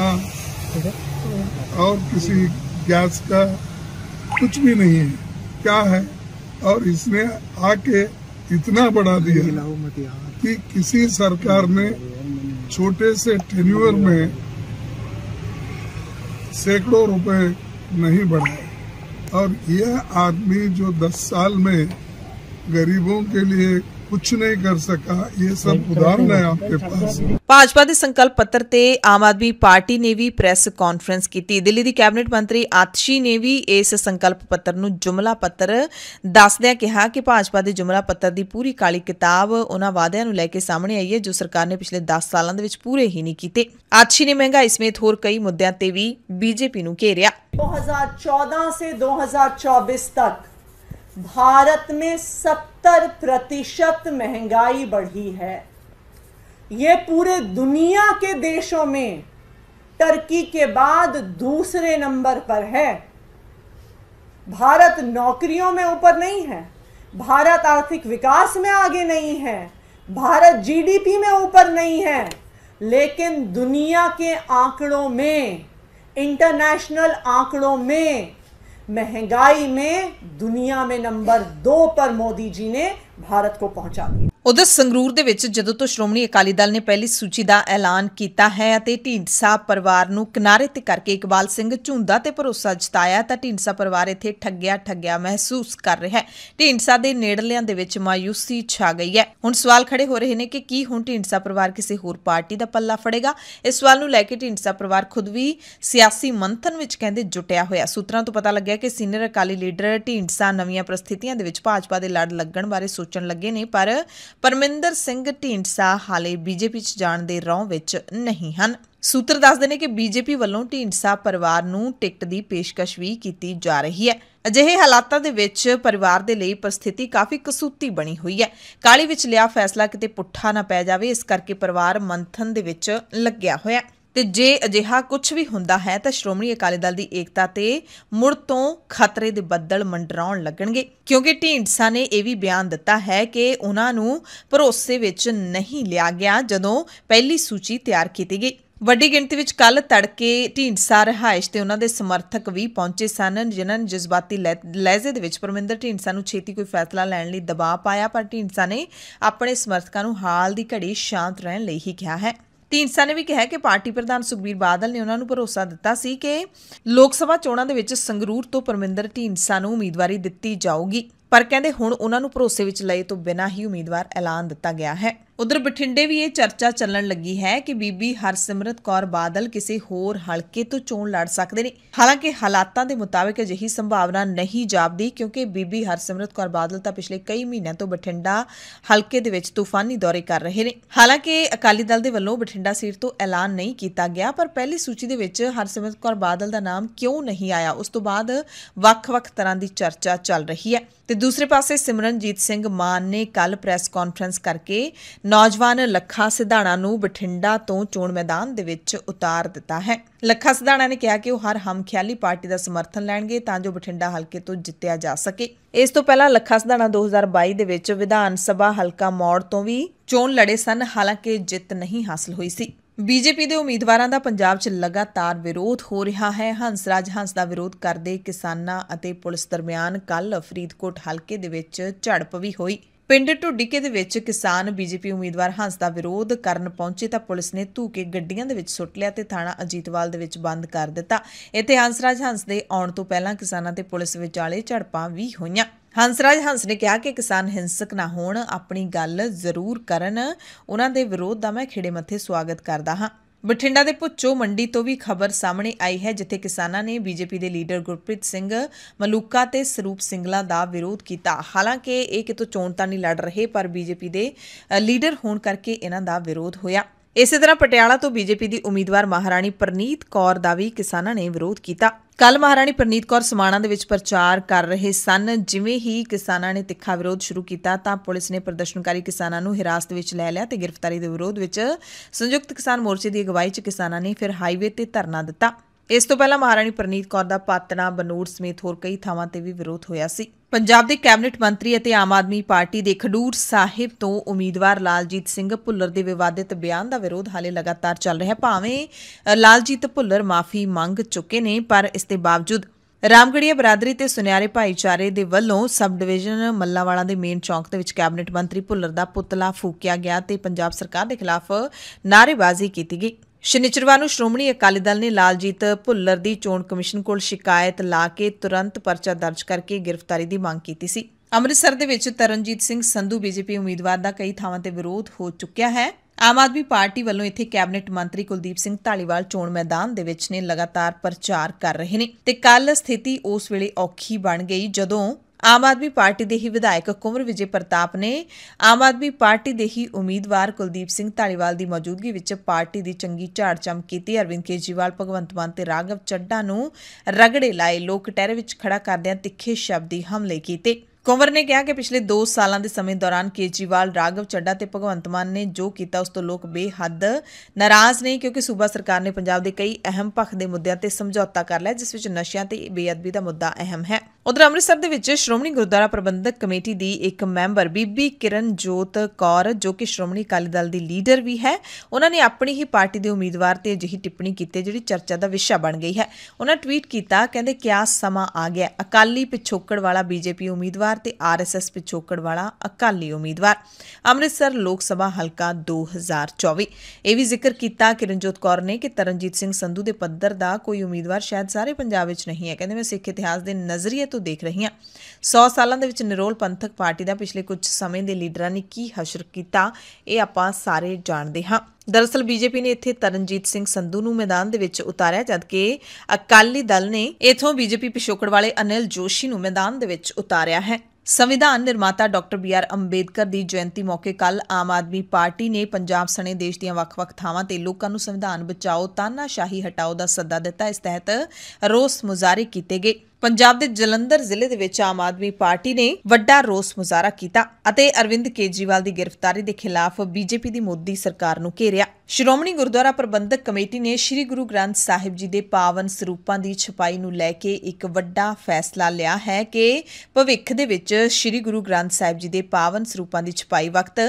और किसी गैस का कुछ भी नहीं है क्या है और इसने आके इतना बढ़ा दिया कि किसी सरकार ने छोटे से टेन्यूअर में सैकड़ों रुपए नहीं बढ़ाए और यह आदमी जो 10 साल में गरीबों के लिए ਕੁਝ ਨਹੀਂ ਕਰ ਸਕਾ ਇਹ ਸਭ ਉਦਾਹਰਨ ਹੈ ਆਪਕੇ ਪਾਸ ਭਾਜਪਾ ਦੇ ਸੰਕਲਪ ਪੱਤਰ ਤੇ ਆਮ ਆਦਮੀ ਪਾਰਟੀ ਨੇ ਵੀ ਪ੍ਰੈਸ ਕਾਨਫਰੰਸ ਕੀਤੀ ਦਿੱਲੀ ਦੀ ਕੈਬਨਿਟ ਮੰਤਰੀ ਆਤਸ਼ੀ ਨੇ ਵੀ ਇਸ ਸੰਕਲਪ ਪੱਤਰ ਨੂੰ ਜੁਮਲਾ ਪੱਤਰ ਦੱਸਦਿਆਂ ਕਿਹਾ ਕਿ ਭਾਜਪਾ ਦੇ ਜੁਮਲਾ ਪੱਤਰ ਦੀ ਪੂਰੀ ਕਾਲੀ ਕਿਤਾਬ ਉਹਨਾਂ ਵਾਅਦਿਆਂ ਨੂੰ ਲੈ ਕੇ ਸਾਹਮਣੇ ਆਈ ਹੈ ਜੋ ਸਰਕਾਰ ਨੇ ਪਿਛਲੇ 10 ਸਾਲਾਂ ਦੇ ਵਿੱਚ ਪੂਰੇ ਹੀ ਨਹੀਂ ਕੀਤੇ ਆਤਸ਼ੀ ਨੇ ਮਹਿੰਗਾਈ ਸਮੇਤ ਹੋਰ ਕਈ ਮੁੱਦਿਆਂ ਤੇ ਵੀ ਬੀਜੇਪੀ ਨੂੰ ਘੇਰਿਆ 2014 ਸੇ 2024 ਤੱਕ भारत में 70 प्रतिशत महंगाई बढ़ी है ये पूरे दुनिया के देशों में टर्की के बाद दूसरे नंबर पर है भारत नौकरियों में ऊपर नहीं है भारत आर्थिक विकास में आगे नहीं है भारत जीडीपी में ऊपर नहीं है लेकिन दुनिया के आंकड़ों में इंटरनेशनल आंकड़ों में महंगाई में दुनिया में नंबर दो पर मोदी जी ने भारत को पहुंचा दिया ਉਧਰ ਸੰਗਰੂਰ ਦੇ ਵਿੱਚ ਜਦੋਂ ਤੋਂ ਸ਼੍ਰੋਮਣੀ ਅਕਾਲੀ ਦਲ ਨੇ ਪਹਿਲੀ ਸੂਚੀ ਦਾ ਐਲਾਨ ਕੀਤਾ ਹੈ ਅਤੇ ਢੀਂਡਸਾ ਪਰਿਵਾਰ ਨੂੰ ਕਿਨਾਰੇ ਤੇ ਕਰਕੇ ਇਕਬਾਲ ਸਿੰਘ ਝੁੰਦਾ ਤੇ ਭਰੋਸਾ ਜਤਾਇਆ ਤਾਂ ਢੀਂਡਸਾ ਪਰਿਵਾਰ ਇੱਥੇ ਠੱਗਿਆ ਠੱਗਿਆ ਮਹਿਸੂਸ ਕਰ ਰਿਹਾ ਹੈ ਢੀਂਡਸਾ ਦੇ ਨੇੜਲਿਆਂ ਦੇ ਵਿੱਚ ਮਾਯੂਸੀ ਛਾ ਗਈ ਹੈ ਹੁਣ ਸਵਾਲ ਖੜੇ ਹੋ ਰਹੇ ਨੇ ਕਿ ਕੀ ਹੁਣ ਢੀਂਡਸਾ ਪਰਿਵਾਰ ਕਿਸੇ ਹੋਰ ਪਾਰਟੀ ਦਾ ਪੱਲਾ ਫੜੇਗਾ ਇਸ ਸਵਾਲ ਨੂੰ ਲੈ ਕੇ ਢੀਂਡਸਾ ਪਰਿਵਾਰ ਖੁਦ ਵੀ ਸਿਆਸੀ ਮੰਥਨ ਵਿੱਚ ਕਹਿੰਦੇ ਜੁਟਿਆ ਹੋਇਆ ਸੂਤਰਾਂ ਤੋਂ ਪਤਾ ਲੱਗਿਆ ਕਿ ਸੀਨੀਅਰ ਅਕਾਲੀ ਲੀਡਰ ਢੀਂਡਸਾ ਨਵੀਆਂ ਪ੍ਰਸਥਿਤੀਆਂ ਦੇ ਵਿੱਚ ਭਾਜਪਾ ਦੇ ਲੜ ਲੱਗਣ ਬਾਰੇ ਸੋਚਣ ਲੱਗੇ ਨੇ ਪਰ ਪਰਮਿੰਦਰ ਸਿੰਘ ਢੀਂਡਸਾ ਹਾਲੇ ਬੀਜੇਪੀ 'ਚ ਜਾਣ ਦੇ ਰੌਂ ਵਿੱਚ ਨਹੀਂ ਹਨ ਸੂਤਰ ਦੱਸਦੇ ਨੇ ਕਿ ਬੀਜੇਪੀ ਵੱਲੋਂ ਢੀਂਡਸਾ ਪਰਿਵਾਰ ਨੂੰ ਟਿਕਟ ਦੀ ਪੇਸ਼ਕਸ਼ ਵੀ ਕੀਤੀ ਜਾ ਰਹੀ ਹੈ ਅਜਿਹੇ ਹਾਲਾਤਾਂ ਦੇ ਵਿੱਚ ਪਰਿਵਾਰ ਦੇ ਲਈ ਪਰਿਸਥਿਤੀ ਕਾਫੀ ਕਸੂਤੀ ਬਣੀ ਹੋਈ ਹੈ ਕਾਲੀ ਵਿੱਚ ਲਿਆ ਫੈਸਲਾ ਕਿਤੇ ਪੁੱਠਾ ਨਾ ਪੈ ਜਾਵੇ ਇਸ ਕਰਕੇ ਪਰਿਵਾਰ ਮੰਥਨ ਦੇ ਵਿੱਚ ਲੱਗਿਆ ਹੋਇਆ ਹੈ ਤੇ ਜੇ ਅਜਿਹਾ ਕੁਝ ਵੀ ਹੁੰਦਾ ਹੈ ਤਾਂ ਸ਼੍ਰੋਮਣੀ ਅਕਾਲੀ ਦਲ ਦੀ ਏਕਤਾ ਤੇ ਮੁੜ ਤੋਂ ਖਤਰੇ ਦੇ ਬੱਦਲ ਮੰਡਰਾਉਣ ਲੱਗਣਗੇ ਕਿਉਂਕਿ ਢੀਂਡਸਾ ਨੇ ਇਹ ਵੀ ਬਿਆਨ ਦਿੱਤਾ ਹੈ ਕਿ ਉਹਨਾਂ ਨੂੰ ਭਰੋਸੇ ਵਿੱਚ ਨਹੀਂ ਲਿਆ ਗਿਆ ਜਦੋਂ ਪਹਿਲੀ ਸੂਚੀ ਤਿਆਰ ਕੀਤੀ ਗਈ ਵੱਡੀ ਗਿਣਤੀ ਵਿੱਚ ਕੱਲ ਤੜਕੇ ਢੀਂਡਸਾ ਰਹਾਇਸ਼ ਤੇ ਉਹਨਾਂ ਦੇ ਸਮਰਥਕ ਵੀ ਪਹੁੰਚੇ ਸਨ ਜਿਨ੍ਹਾਂ ਨੇ ਜਜ਼ਬਾਤੀ ਲਹਿਜ਼ੇ ਦੇ ਵਿੱਚ ਪਰਮਿੰਦਰ ਢੀਂਡਸਾ ਨੂੰ ਛੇਤੀ ਕੋਈ ਫੈਸਲਾ ਲੈਣ ਲਈ ਦਬਾਅ ਪਾਇਆ ਪਰ ਢੀਂਡਸਾ ਨੇ ਆਪਣੇ ਸਮਰਥਕਾਂ ਨੂੰ ਹਾਲ ਦੀ ਘੜੀ ਸ਼ਾਂਤ ਰਹਿਣ ਲਈ ਹੀ ਕਿਹਾ ਹੈ ਤੇ ਨੇ ਵੀ ਕਿਹਾ ਕਿ ਪਾਰਟੀ ਪ੍ਰਧਾਨ ਸੁਖਬੀਰ ਬਾਦਲ ਨੇ ਉਹਨਾਂ ਨੂੰ ਭਰੋਸਾ ਦਿੱਤਾ ਸੀ ਕਿ ਲੋਕ ਸਭਾ ਚੋਣਾਂ ਦੇ ਵਿੱਚ ਸੰਗਰੂਰ ਤੋਂ ਪਰਮਿੰਦਰ ਢੀਂਡਸਾ ਨੂੰ ਉਮੀਦਵਾਰੀ ਦਿੱਤੀ ਜਾਊਗੀ ਪਰ ਕਹਿੰਦੇ ਹੁਣ ਉਹਨਾਂ ਨੂੰ ਭਰੋਸੇ ਵਿੱਚ ਲਏ ਤੋਂ ਬਿਨਾਂ ਹੀ ਉਮੀਦਵਾਰ ਐਲਾਨ ਦਿੱਤਾ ਗਿਆ ਹੈ ਉਧਰ ਬਠਿੰਡੇ ਵੀ ਇਹ ਚਰਚਾ ਚੱਲਣ ਲੱਗੀ ਹੈ ਕਿ ਬੀਬੀ ਹਰਸਿਮਰਤ ਕੌਰ ਬਾਦਲ ਕਿਸੇ ਹੋਰ ਹਲਕੇ ਤੋਂ ਚੋਣ ਲੜ ਸਕਦੇ ਨੇ ਹਾਲਾਂਕਿ ਹਾਲਾਤਾਂ ਦੇ ਮੁਤਾਬਕ ਅਜਿਹੀ ਸੰਭਾਵਨਾ ਨਹੀਂ ਜਾਪਦੀ ਕਿਉਂਕਿ ਬੀਬੀ ਹਰਸਿਮਰਤ ਕੌਰ ਬਾਦਲ ਤਾਂ ਪਿਛਲੇ ਕਈ ਮਹੀਨਿਆਂ ਤੋਂ ਬਠਿੰਡਾ ਹਲਕੇ ਦੇ ਵਿੱਚ ਤੂਫਾਨੀ ਦੌਰੇ ਕਰ ਰਹੇ ਨੇ ਹਾਲਾਂਕਿ ਅਕਾਲੀ ਦਲ ਦੇ ਵੱਲੋਂ ਬਠਿੰਡਾ ਸੀਟ ਤੋਂ ਐਲਾਨ ਨਹੀਂ ਕੀਤਾ ਗਿਆ ਪਰ ਪਹਿਲੀ ਸੂਚੀ ਦੇ ਵਿੱਚ ਹਰਸਿਮਰਤ ਕੌਰ ਬਾਦਲ ਦਾ ਨਾਮ ਕਿਉਂ ਨਹੀਂ ਆਇਆ ਉਸ ਤੋਂ ਬਾਅਦ ਵੱਖ-ਵੱਖ ਤਰ੍ਹਾਂ ਦੀ ਚਰਚਾ ਚੱਲ ਰਹੀ ਹੈ ਤੇ ਦੂਸਰੇ ਪਾਸੇ ਸਿਮਰਨਜੀਤ ਸਿੰਘ ਮਾਨ ਨੇ ਕੱਲ ਪ੍ਰੈਸ ਕਾਨਫਰੰਸ ਕਰਕੇ ਨੌਜਵਾਨ ਲੱਖਾ ਸਿਧਾਣਾ ਨੂੰ ਬਠਿੰਡਾ ਤੋਂ ਚੋਣ ਮੈਦਾਨ ਦੇ ਵਿੱਚ ਉਤਾਰ ਦਿੱਤਾ ਹੈ ਲੱਖਾ ਸਿਧਾਣਾ ਨੇ ਕਿਹਾ ਕਿ ਉਹ ਹਰ ਹਮਖਿਆਲੀ ਪਾਰਟੀ ਦਾ ਸਮਰਥਨ ਲੈਣਗੇ ਤਾਂ ਜੋ ਬਠਿੰਡਾ ਹਲਕੇ ਤੋਂ ਜਿੱਤਿਆ ਜਾ ਸਕੇ ਇਸ ਤੋਂ ਪਹਿਲਾਂ ਲੱਖਾ ਸਿਧਾਣਾ 2022 ਦੇ ਵਿੱਚ ਵਿਧਾਨ ਸਭਾ ਹਲਕਾ ਮੌੜ ਤੋਂ ਵੀ ਚੋਣ ਲੜੇ ਸਨ ਹਾਲਾਂਕਿ ਜਿੱਤ ਨਹੀਂ ਹਾਸਲ ਹੋਈ ਸੀ ਬੀਜੇਪੀ ਦੇ ਉਮੀਦਵਾਰਾਂ ਦਾ ਪੰਜਾਬ 'ਚ ਲਗਾਤਾਰ ਵਿਰੋਧ ਹੋ ਰਿਹਾ ਹੈ ਹੰਸਰਾਜ ਹੰਸ ਦਾ ਵਿਰੋਧ ਕਰਦੇ ਕਿਸਾਨਾਂ ਅਤੇ ਪੁਲਿਸ ਦਰਮਿਆਨ ਕੱਲ ਫਰੀਦਕੋਟ ਹਲਕੇ ਦੇ ਵਿੱਚ ਝੜਪ ਵੀ ਹੋਈ ਪਿੰਡ ਢੁੱਡੀਕੇ ਦੇ ਵਿੱਚ ਕਿਸਾਨ ਬੀਜੇਪੀ ਉਮੀਦਵਾਰ ਹੰਸ ਦਾ ਵਿਰੋਧ ਕਰਨ ਪਹੁੰਚੇ ਤਾਂ ਪੁਲਿਸ ਨੇ ਧੂ ਕੇ ਗੱਡੀਆਂ ਦੇ ਵਿੱਚ ਸੁੱਟ ਲਿਆ ਤੇ ਥਾਣਾ ਅਜੀਤਵਾਲ ਦੇ ਵਿੱਚ ਬੰਦ ਕਰ ਦਿੱਤਾ ਇੱਥੇ ਹੰਸਰਾਜ ਹੰਸ ਦੇ ਆਉਣ ਤੋਂ ਪਹਿਲਾਂ ਕਿਸਾਨਾਂ ਤੇ ਪੁਲਿਸ ਵਿਚਾਲੇ ਝੜਪਾਂ ਵੀ ਹੋਈਆਂ ਹੰਸਰਾਜ ਹੰਸ ਨੇ ਕਿਹਾ ਕਿ ਕਿਸਾਨ ਹਿੰਸਕ ਨਾ ਹੋਣ ਆਪਣੀ ਗੱਲ ਜ਼ਰੂਰ ਕਰਨ ਉਹਨਾਂ ਦੇ ਵਿਰੋਧ ਦਾ ਮੈਂ ਖਿੜੇ ਮੱਥੇ ਸਵਾਗਤ ਕਰਦਾ ਹਾਂ ਬਠਿੰਡਾ ਦੇ ਭੁੱਚੋ ਮੰਡੀ ਤੋਂ ਵੀ ਖਬਰ ਸਾਹਮਣੇ ਆਈ ਹੈ ਜਿੱਥੇ ਕਿਸਾਨਾਂ ਨੇ ਬੀਜੇਪੀ ਦੇ ਲੀਡਰ ਗੁਰਪ੍ਰੀਤ ਸਿੰਘ ਮਲੂਕਾ ਤੇ ਸਰੂਪ ਸਿੰਘਲਾ ਦਾ ਵਿਰੋਧ ਕੀਤਾ ਹਾਲਾਂਕਿ ਇਹ ਕਿਤੋਂ ਚੋਣ ਤਾਂ ਨਹੀਂ ਲੜ ਰਹੇ ਪਰ ਬੀਜੇਪੀ ਦੇ ਲੀਡਰ ਹੋਣ ਕਰਕੇ ਇਹਨਾਂ ਦਾ ਵਿਰੋਧ ਹੋਇਆ ਇਸੇ ਤਰ੍ਹਾਂ ਪਟਿਆਲਾ ਤੋਂ ਬੀਜੇਪੀ ਦੀ ਉਮੀਦਵਾਰ ਮਹਾਰਾਣੀ ਪ੍ਰਨੀਤ ਕੌਰ ਦਾ ਵੀ ਕਿਸਾਨਾਂ ਨੇ ਵਿਰੋਧ ਕੀਤਾ ਕੱਲ ਮਹਾਰਾਣੀ ਪ੍ਰਨੀਤ ਕੌਰ ਸਮਾਣਾ ਦੇ ਵਿੱਚ ਪ੍ਰਚਾਰ ਕਰ ਰਹੇ ਸਨ ਜਿਵੇਂ ਹੀ ਕਿਸਾਨਾਂ ਨੇ ਤਿੱਖਾ ਵਿਰੋਧ ਸ਼ੁਰੂ ਕੀਤਾ ਤਾਂ ਪੁਲਿਸ ਨੇ ਪ੍ਰਦਰਸ਼ਨਕਾਰੀ ਕਿਸਾਨਾਂ ਨੂੰ ਹਿਰਾਸਤ ਵਿੱਚ ਲੈ ਲਿਆ ਤੇ ਗ੍ਰਿਫਤਾਰੀ ਦੇ ਵਿਰੋਧ ਵਿੱਚ ਸੰਯੁਕਤ ਕਿਸਾਨ ਮੋਰਚੇ ਦੀ ਅਗਵਾਈ 'ਚ ਕਿਸਾਨਾਂ ਨੇ ਫਿਰ ਹਾਈਵੇ ਤੇ ਧਰਨਾ ਦਿੱਤਾ ਇਸ ਤੋਂ ਪਹਿਲਾਂ ਮਹਾਰਾਣੀ ਪ੍ਰਨੀਤ ਕੌਰ ਦਾ ਪਾਤਨਾ ਬਨੂੜ ਸਮੇਤ ਹੋਰ ਕਈ ਥਾਵਾਂ ਤੇ ਵੀ ਵਿਰੋਧ ਹੋਇਆ ਸੀ ਪੰਜਾਬ ਦੇ ਕੈਬਨਿਟ ਮੰਤਰੀ ਅਤੇ ਆਮ ਆਦਮੀ ਪਾਰਟੀ ਦੇ ਖਡੂਰ ਸਾਹਿਬ ਤੋਂ ਉਮੀਦਵਾਰ ਲਾਲਜੀਤ ਸਿੰਘ ਭੁੱਲਰ ਦੇ ਵਿਵਾਦਿਤ ਬਿਆਨ ਦਾ ਵਿਰੋਧ ਹਾਲੇ ਲਗਾਤਾਰ ਚੱਲ ਰਿਹਾ ਭਾਵੇਂ ਲਾਲਜੀਤ ਭੁੱਲਰ ਮਾਫੀ ਮੰਗ ਚੁੱਕੇ ਨੇ ਪਰ ਇਸ ਦੇ ਬਾਵਜੂਦ ਰਾਮਗੜੀਆ ਬਰਾਦਰੀ ਤੇ ਸੁਨਿਆਰੇ ਭਾਈਚਾਰੇ ਦੇ ਵੱਲੋਂ ਸਬ ਡਿਵੀਜ਼ਨ ਮੱਲਾਵਾਲਾ ਦੇ ਮੇਨ ਚੌਂਕ ਦੇ ਵਿੱਚ ਕੈਬਨਿਟ ਮੰਤਰੀ ਭੁੱਲਰ ਦਾ ਪੁਤਲਾ ਫੂਕਿਆ ਗਿਆ ਤੇ ਪੰਜਾਬ ਸਰਕਾਰ ਦੇ ਖਿਲਾਫ ਨਾਰੇਬਾਜ਼ੀ ਕੀਤੀ ਗਈ ਸ਼ਨੀਚਰਵਾਰ ਨੂੰ ਸ਼੍ਰੋਮਣੀ ਅਕਾਲੀ ਦਲ ਨੇ ਲਾਲਜੀਤ ਭੁੱਲਰ ਦੀ ਚੋਣ ਕਮਿਸ਼ਨ ਕੋਲ ਸ਼ਿਕਾਇਤ ਲਾ ਕੇ ਤੁਰੰਤ ਪਰਚਾ ਦਰਜ ਕਰਕੇ ਗ੍ਰਿਫਤਾਰੀ ਦੀ ਮੰਗ ਕੀਤੀ ਸੀ ਅੰਮ੍ਰਿਤਸਰ ਦੇ ਵਿੱਚ ਤਰਨਜੀਤ ਸਿੰਘ ਸੰਧੂ ਬੀਜੇਪੀ ਉਮੀਦਵਾਰ ਦਾ ਕਈ ਥਾਵਾਂ ਤੇ ਵਿਰੋਧ ਹੋ ਚੁੱਕਿਆ ਹੈ ਆਮ ਆਦਮੀ ਪਾਰਟੀ ਵੱਲੋਂ ਇੱਥੇ ਕੈਬਨਿਟ ਮੰਤਰੀ ਕੁਲਦੀਪ ਸਿੰਘ ਢਾਲੀਵਾਲ ਚੋਣ ਮੈਦਾਨ ਦੇ ਵਿੱਚ ਨੇ ਲਗਾਤਾਰ ਪ੍ਰਚਾਰ ਕਰ ਰਹੇ ਨੇ ਤੇ ਕੱਲ ਸਥਿਤੀ ਉਸ ਵੇਲੇ ਔਖੀ ਬਣ ਗਈ ਜਦੋਂ ਆਮ ਆਦਮੀ ਪਾਰਟੀ ਦੇ ਹੀ ਵਿਧਾਇਕ ਕੁਮਰ ਵਿਜੇ ਪ੍ਰਤਾਪ ਨੇ ਆਮ ਆਦਮੀ ਪਾਰਟੀ ਦੇ ਹੀ ਉਮੀਦਵਾਰ ਕੁਲਦੀਪ ਸਿੰਘ ਢਾਲੀਵਾਲ ਦੀ ਮੌਜੂਦਗੀ ਵਿੱਚ ਪਾਰਟੀ ਦੀ ਚੰਗੀ ਝਾੜ ਚਮ ਕੀਤੀ ਅਰਵਿੰਦ ਕੇਜੀਵਾਲ ਭਗਵੰਤ ਮਾਨ ਤੇ ਰਾਘਵ ਚੱਡਾ ਨੂੰ ਰਗੜੇ ਲਾਏ ਲੋਕ ਟੈਰ ਵਿੱਚ ਖੜਾ ਕਰਦਿਆਂ ਤਿੱਖੇ ਸ਼ਬਦੀ ਹਮਲੇ ਕੀਤੇ ਕੁੰਵਰ ਨੇ ਕਿਹਾ ਕਿ ਪਿਛਲੇ 2 ਸਾਲਾਂ ਦੇ ਸਮੇਂ ਦੌਰਾਨ ਕੇਜੀਵਾਲ ਰਾਘਵ ਚੱਡਾ ਤੇ ਭਗਵੰਤ ਮਾਨ ਨੇ ਜੋ ਕੀਤਾ ਉਸ ਤੋਂ ਲੋਕ ਬੇਹੱਦ ਨਾਰਾਜ਼ ਨੇ ਕਿਉਂਕਿ ਸੂਬਾ ਸਰਕਾਰ ਨੇ ਪੰਜਾਬ ਦੇ ਕਈ ਅਹਿਮ ਪੱਖ ਦੇ ਮੁੱਦਿਆਂ ਤੇ ਸਮਝੌਤਾ ਕਰ ਲਿਆ ਜਿਸ ਵਿੱਚ ਨਸ਼ਿਆਂ ਤੇ ਬੇਅਦਬੀ ਦਾ ਮੁੱਦਾ ਅਹਿਮ ਹੈ ਉਧਰ ਅੰਮ੍ਰਿਤਸਰ ਦੇ ਵਿੱਚ ਸ਼੍ਰੋਮਣੀ ਗੁਰਦੁਆਰਾ ਪ੍ਰਬੰਧਕ ਕਮੇਟੀ ਦੀ ਇੱਕ ਮੈਂਬਰ ਬੀਬੀ ਕਿਰਨ ਜੋਤ ਕੌਰ ਜੋ ਕਿ ਸ਼੍ਰੋਮਣੀ ਅਕਾਲੀ ਦਲ ਦੀ ਲੀਡਰ ਵੀ ਹੈ ਉਹਨਾਂ ਨੇ ਆਪਣੀ ਹੀ ਪਾਰਟੀ ਦੇ ਉਮੀਦਵਾਰ ਤੇ ਅਜਿਹੀ ਟਿੱਪਣੀ ਕੀਤੀ ਜਿਹੜੀ ਚਰਚਾ ਦਾ ਵਿਸ਼ਾ ਬਣ ਗਈ ਹੈ ਉਹਨਾਂ ਟਵੀਟ ਕੀਤਾ ਕਹਿੰਦੇ ਕਿਆ ਸਮਾਂ ਆ ਗਿਆ ਅਕਾਲੀ ਪਿਛੋਕੜ ਵਾਲਾ ਬੀਜੇਪੀ ਉਮੀਦਵਾਰ ਤੇ ਆਰਐਸਐਸ ਪਿਛੋਕੜ ਵਾਲਾ ਅਕਾਲੀ ਉਮੀਦਵਾਰ ਅੰਮ੍ਰਿਤਸਰ ਲੋਕ ਸਭਾ ਹਲਕਾ 2024 ਇਹ ਵੀ ਜ਼ਿਕਰ ਕੀਤਾ ਕਿਰਨ ਜੋਤ ਕੌਰ ਨੇ ਕਿ ਤਰਨਜੀਤ ਸਿੰਘ ਸੰਧੂ ਦੇ ਪੱਧਰ ਦਾ ਕੋਈ ਉਮੀਦਵਾਰ ਸ਼ਾਇਦ ਸਾਰੇ ਪੰਜਾਬ ਵਿੱਚ ਨਹੀਂ ਹੈ ਕਹਿੰਦੇ ਮੈਂ ਸਿੱਖ ਇਤਿਹਾਸ ਦੇ ਨਜ਼ਰੀਏ ਤੋਂ ਦੇਖ ਰਹੀ ਹਾਂ 100 ਸਾਲਾਂ ਦੇ ਵਿੱਚ ਨਿਰੋਲ ਪੰਥਕ ਪਾਰਟੀ ਦਾ ਪਿਛਲੇ ਕੁਝ ਸਮੇਂ ਦੇ ਲੀਡਰਾਂ ਨੇ ਕੀ ਹਸ਼ਰ ਕੀਤਾ ਇਹ ਆਪਾਂ ਸਾਰੇ ਜਾਣਦੇ ਹਾਂ ਦਰਅਸਲ ਬੀਜੇਪੀ ਨੇ ਇੱਥੇ ਤਰਨਜੀਤ ਸਿੰਘ ਸੰਧੂ ਨੂੰ ਮੈਦਾਨ ਦੇ ਵਿੱਚ ਉਤਾਰਿਆ ਜਦਕਿ ਅਕਾਲੀ ਦਲ ਨੇ ਇਥੋਂ ਬੀਜੇਪੀ ਪਿਸ਼ੋਕੜ ਵਾਲੇ ਅਨਿਲ ਜੋਸ਼ੀ ਨੂੰ ਮੈਦਾਨ ਦੇ ਵਿੱਚ ਉਤਾਰਿਆ ਹੈ ਸੰਵਿਧਾਨ ਨਿਰਮਾਤਾ ਡਾਕਟਰ ਬੀ ਆਰ ਅੰਬੇਦਕਰ ਦੀ ਜਯੰਤੀ ਮੌਕੇ ਕੱਲ ਆਮ ਆਦਮੀ ਪਾਰਟੀ ਨੇ ਪੰਜਾਬ ਸਣੇ ਦੇਸ਼ ਦੀਆਂ ਵੱਖ-ਵੱਖ ਥਾਵਾਂ ਤੇ ਲੋਕਾਂ ਨੂੰ ਸੰਵਿਧਾਨ ਬਚਾਓ ਤਾਨਾਸ਼ਾਹੀ ਹਟਾਓ ਦਾ ਸੱਦਾ ਦਿੱਤਾ ਇਸ ਤਹਿਤ ਰੋਸ ਮੁਜ਼ਾਹਰੇ ਕੀਤੇ ਗਏ ਪੰਜਾਬ ਦੇ ਜਲੰਧਰ ਜ਼ਿਲ੍ਹੇ ਦੇ ਵਿੱਚ ਆਮ ਆਦਮੀ ਪਾਰਟੀ ਨੇ ਵੱਡਾ ਰੋਸ ਮੁਜ਼ਾਹਰਾ ਕੀਤਾ ਅਤੇ ਅਰਵਿੰਦ ਕੇਜਰੀਵਾਲ ਦੀ ਗ੍ਰਿਫਤਾਰੀ ਦੇ ਖਿਲਾਫ ਬੀਜੇਪੀ ਦੀ ਮੋਦੀ ਸਰਕਾਰ ਨੂੰ ਘੇਰਿਆ ਸ਼੍ਰੋਮਣੀ ਗੁਰਦੁਆਰਾ ਪ੍ਰਬੰਧਕ ਕਮੇਟੀ ਨੇ ਸ੍ਰੀ ਗੁਰੂ ਗ੍ਰੰਥ ਸਾਹਿਬ ਜੀ ਦੇ ਪਾਵਨ ਸਰੂਪਾਂ ਦੀ ਛਪਾਈ ਨੂੰ ਲੈ ਕੇ ਇੱਕ ਵੱਡਾ ਫੈਸਲਾ ਲਿਆ ਹੈ ਕਿ ਭਵਿੱਖ ਦੇ ਵਿੱਚ ਸ੍ਰੀ ਗੁਰੂ ਗ੍ਰੰਥ ਸਾਹਿਬ ਜੀ ਦੇ ਪਾਵਨ ਸਰੂਪਾਂ ਦੀ ਛਪਾਈ ਵਕਤ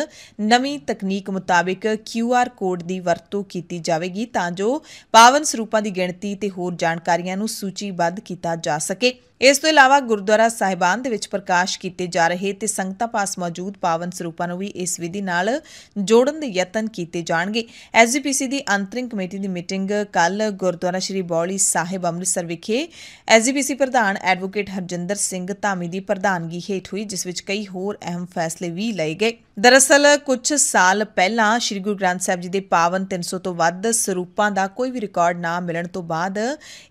ਨਵੀਂ ਤਕਨੀਕ ਮੁਤਾਬਿਕ QR ਕੋਡ ਦੀ ਵਰਤੋਂ ਕੀਤੀ ਜਾਵੇਗੀ ਤਾਂ ਜੋ ਪਾਵਨ ਸਰੂਪਾਂ ਦੀ ਗਿਣਤੀ ਤੇ ਹੋਰ ਜਾਣਕਾਰੀਆਂ ਨੂੰ ਸੂਚੀਬੱਧ ਕੀਤਾ ਜਾ ਸਕੇ que ਇਸ ਤੋਂ ਇਲਾਵਾ ਗੁਰਦੁਆਰਾ ਸਾਹਿਬਾਨ ਦੇ ਵਿੱਚ ਪ੍ਰਕਾਸ਼ ਕੀਤੇ ਜਾ ਰਹੇ ਤੇ ਸੰਗਤਾਂ ਪਾਸ ਮੌਜੂਦ ਪਾਵਨ ਸਰੂਪਾਂ ਨੂੰ ਵੀ ਇਸ ਵਿਧੀ ਨਾਲ ਜੋੜਨ ਦੇ ਯਤਨ ਕੀਤੇ ਜਾਣਗੇ ਐਸਜੀਪੀਸੀ ਦੀ ਅੰਤਰਿੰਗ ਕਮੇਟੀ ਦੀ ਮੀਟਿੰਗ ਕੱਲ ਗੁਰਦੁਆਰਾ ਸ਼੍ਰੀ ਬੌਲੀ ਸਾਹਿਬ ਅੰਮ੍ਰਿਤਸਰ ਵਿਖੇ ਐਸਜੀਪੀਸੀ ਪ੍ਰਧਾਨ ਐਡਵੋਕੇਟ ਹਰਜਿੰਦਰ ਸਿੰਘ ਧਾਮੀ ਦੀ ਪ੍ਰਧਾਨਗੀ ਹੇਠ ਹੋਈ ਜਿਸ ਵਿੱਚ ਕਈ ਹੋਰ ਅਹਿਮ ਫੈਸਲੇ ਵੀ ਲਏ ਗਏ ਦਰਅਸਲ ਕੁਝ ਸਾਲ ਪਹਿਲਾਂ ਸ਼੍ਰੀ ਗੁਰੂ ਗ੍ਰੰਥ ਸਾਹਿਬ ਜੀ ਦੇ ਪਾਵਨ 300 ਤੋਂ ਵੱਧ ਸਰੂਪਾਂ ਦਾ ਕੋਈ ਵੀ ਰਿਕਾਰਡ ਨਾ ਮਿਲਣ ਤੋਂ ਬਾਅਦ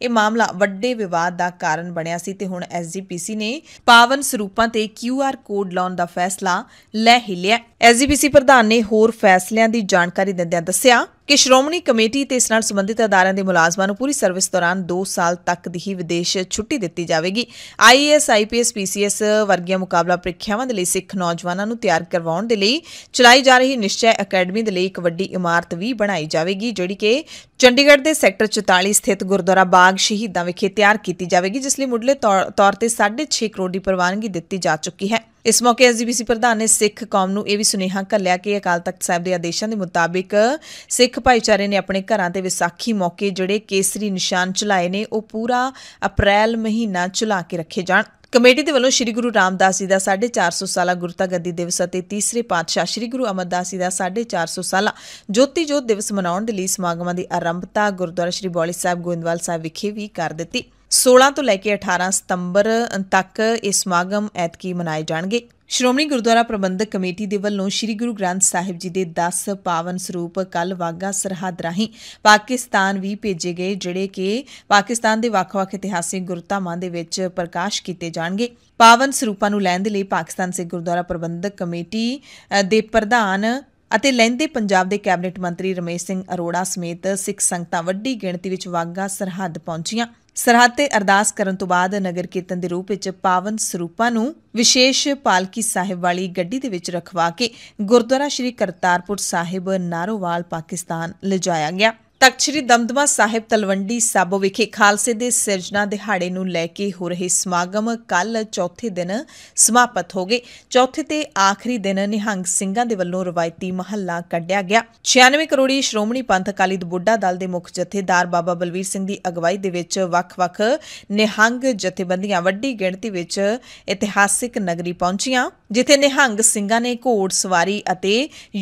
ਇਹ ਮਾਮਲਾ ਵੱਡੇ ਵਿਵਾਦ ਦਾ ਕਾਰਨ ਬਣਿਆ ਸੀ ਤੇ ਹੁਣ ਐਸਜੀਪੀਸੀ ਨੇ ਪਾਵਨ ਸਰੂਪਾਂ ਤੇ ਕਿਊਆਰ ਕੋਡ ਲਾਉਣ ਦਾ ਫੈਸਲਾ ਲੈ ਹੀ ਲਿਆ ਐਸਜੀਪੀਸੀ ਪ੍ਰਧਾਨ ਨੇ ਹੋਰ ਫੈਸਲਿਆਂ ਦੀ ਜਾਣਕਾਰੀ ਦਿੰਦਿਆਂ ਦੱਸਿਆ ਕਿ ਸ਼੍ਰੋਮਣੀ ਕਮੇਟੀ ਤੇ ਇਸ ਨਾਲ ਸੰਬੰਧਿਤ ਅਦਾਰਿਆਂ ਦੇ ਮੁਲਾਜ਼ਮਾਂ ਨੂੰ ਪੂਰੀ ਸਰਵਿਸ ਦੌਰਾਨ 2 ਸਾਲ ਤੱਕ ਦੀ ਹੀ ਵਿਦੇਸ਼ ਛੁੱਟੀ ਦਿੱਤੀ ਜਾਵੇਗੀ ਆਈਏਐਸ ਆਈਪੀਐਸ ਪੀਸੀਐਸ ਵਰਗੀਆਂ ਮੁਕਾਬਲਾ ਪ੍ਰੀਖਿਆਵਾਂ ਦੇ ਲਈ ਸਿੱਖ ਨੌਜਵਾਨਾਂ ਨੂੰ ਤਿਆਰ ਕਰਵਾਉਣ ਦੇ ਲਈ ਚਲਾਈ ਜਾ ਰਹੀ ਨਿਸ਼ਚੈ ਅਕੈਡਮੀ ਦੇ ਲਈ ਇੱਕ ਵੱਡੀ ਇਮਾਰਤ ਵੀ ਬਣਾਈ ਜਾਵੇਗੀ ਜਿਹੜੀ ਕਿ ਚੰਡੀਗੜ੍ਹ ਦੇ ਸੈਕਟਰ 44 ਸਥਿਤ ਗੁਰਦੁਆਰਾ ਬਾਗ ਸ਼ਹੀਦਾਂ ਵਿਖੇ ਤਿਆਰ ਕੀਤੀ ਜਾਵੇਗੀ ਜਿਸ ਲਈ ਮੁੱਢਲੇ ਤੌਰ ਤੇ 6.5 ਕਰੋੜ ਦੀ ਪ੍ਰਵਾਨਗੀ ਦਿੱਤੀ ਜਾ ਚੁੱਕੀ ਹੈ ਇਸ ਮੌਕੇ ਐਸਜੀਪੀਸੀ ਪ੍ਰਧਾਨ ਨੇ ਸਿੱਖ ਕੌਮ ਨੂੰ ਇਹ ਵੀ ਸੁਨੇਹਾ ਘੱਲਿਆ ਕਿ ਅਕਾਲ ਤਖਤ ਸਾਹਿਬ ਦੇ ਆਦੇਸ਼ਾਂ ਦੇ ਮੁਤਾਬਿਕ ਸਿੱਖ ਭਾਈਚਾਰੇ ਨੇ ਆਪਣੇ ਘਰਾਂ ਤੇ ਵਿਸਾਖੀ ਮੌਕੇ ਜਿਹੜੇ ਕੇਸਰੀ ਨਿਸ਼ਾਨ ਚਲਾਏ ਨੇ ਉਹ ਪੂਰਾ ਅਪ੍ਰੈਲ ਮਹੀਨਾ ਚਲਾ ਕੇ ਰੱਖੇ ਜਾਣ ਕਮੇਟੀ ਦੇ ਵੱਲੋਂ ਸ੍ਰੀ ਗੁਰੂ ਰਾਮਦਾਸ ਜੀ ਦਾ 450 ਸਾਲਾ ਗੁਰਤਾ ਗੱਦੀ ਦਿਵਸ ਅਤੇ ਤੀਸਰੇ ਪਾਤਸ਼ਾਹ ਸ੍ਰੀ ਗੁਰੂ ਅਮਰਦਾਸ ਜੀ ਦਾ 450 ਸਾਲਾ ਜੋਤੀ ਜੋਤ ਦਿਵਸ ਮਨਾਉਣ ਦੇ ਲਈ ਸਮਾਗਮਾਂ ਦੀ ਆਰੰਭਤਾ ਗੁਰਦੁਆਰਾ ਸ੍ਰੀ ਬੋਲੀ ਸਾਹਿਬ ਗੋਇੰਦਵਾਲ ਸਾਹਿਬ ਵਿਖੇ ਵੀ ਕਰ ਦਿੱਤੀ 16 ਤੋਂ ਲੈ ਕੇ 18 ਸਤੰਬਰ ਤੱਕ ਇਹ ਸਮਾਗਮ ਐਤਕੀ ਮਨਾਏ ਜਾਣਗੇ ਸ਼੍ਰੋਮਣੀ ਗੁਰਦੁਆਰਾ ਪ੍ਰਬੰਧਕ ਕਮੇਟੀ ਦੇ ਵੱਲੋਂ ਸ੍ਰੀ ਗੁਰੂ ਗ੍ਰੰਥ ਸਾਹਿਬ ਜੀ ਦੇ 10 ਪਾਵਨ ਸਰੂਪ ਕੱਲ ਵਾਗਾ ਸਰਹੱਦ ਰਾਹੀਂ ਪਾਕਿਸਤਾਨ ਵੀ ਭੇਜੇ ਗਏ ਜਿਹੜੇ ਕਿ ਪਾਕਿਸਤਾਨ ਦੇ ਵੱਖ-ਵੱਖ ਇਤਿਹਾਸਿਕ ਗੁਰਤਾਮਾਂ ਦੇ ਵਿੱਚ ਪ੍ਰਕਾਸ਼ ਕੀਤੇ ਜਾਣਗੇ ਪਾਵਨ ਸਰੂਪਾਂ ਨੂੰ ਲੈਣ ਦੇ ਲਈ ਪਾਕਿਸਤਾਨ ਸੇ ਗੁਰਦੁਆਰਾ ਪ੍ਰਬੰਧਕ ਕਮੇਟੀ ਦੇ ਪ੍ਰਧਾਨ ਅਤੇ ਲੈਂਦੇ ਪੰਜਾਬ ਦੇ ਕੈਬਨਿਟ ਮੰਤਰੀ ਰਮੇਸ਼ ਸਿੰਘ ਅਰੋੜਾ ਸਮੇਤ ਸਿੱਖ ਸੰਗਤਾਂ ਵੱਡੀ ਗਿਣਤੀ ਵਿੱਚ ਵਾਗਾ ਸਰਹੱਦ ਪਹੁੰਚੀਆਂ ਸਰਹੱਦ ਤੇ ਅਰਦਾਸ ਕਰਨ ਤੋਂ ਬਾਅਦ ਨਗਰ ਕੀਰਤਨ ਦੇ ਰੂਪ ਵਿੱਚ ਪਾਵਨ ਸਰੂਪਾਂ ਨੂੰ ਵਿਸ਼ੇਸ਼ ਪਾਲਕੀ ਸਾਹਿਬ ਵਾਲੀ ਗੱਡੀ ਦੇ ਵਿੱਚ ਰਖਵਾ ਕੇ ਗੁਰਦੁਆਰਾ ਸ਼੍ਰੀ ਕਰਤਾਰਪੁਰ ਸਾਹਿਬ ਨਾਰੋਵਾਲ ਪਾਕਿਸਤਾਨ ਲਿਜਾਇਆ ਗਿਆ ਤਖਤ ਸ੍ਰੀ ਦਮਦਮਾ ਸਾਹਿਬ ਤਲਵੰਡੀ ਸਾਬੋ ਵਿਖੇ ਖਾਲਸੇ ਦੇ ਸਿਰਜਣਾ ਦਿਹਾੜੇ ਨੂੰ ਲੈ ਕੇ ਹੋ ਰਹੇ ਸਮਾਗਮ ਕੱਲ ਚੌਥੇ ਦਿਨ ਸਮਾਪਤ ਹੋ ਗਏ ਚੌਥੇ ਤੇ ਆਖਰੀ ਦਿਨ ਨਿਹੰਗ ਸਿੰਘਾਂ ਦੇ ਵੱਲੋਂ ਰਵਾਇਤੀ ਮਹੱਲਾ ਕੱਢਿਆ ਗਿਆ 96 ਕਰੋੜੀ ਸ਼੍ਰੋਮਣੀ ਪੰਥ ਅਕਾਲੀ ਬੁੱਢਾ ਦਲ ਦੇ ਮੁੱਖ ਜਥੇਦਾਰ ਬਾਬਾ ਬਲਵੀਰ ਸਿੰਘ ਦੀ ਅਗਵਾਈ ਦੇ ਵਿੱਚ ਵੱਖ-ਵੱਖ ਨਿਹੰਗ ਜਥੇਬੰਦੀਆਂ ਵੱਡੀ ਗਿਣਤੀ ਵਿੱਚ ਇਤਿਹਾਸਿਕ ਨਗਰੀ ਪਹੁੰਚੀਆਂ ਜਿੱਥੇ ਨਿਹੰਗ ਸਿੰਘਾਂ ਨੇ ਘੋੜ ਸਵਾਰੀ ਅਤੇ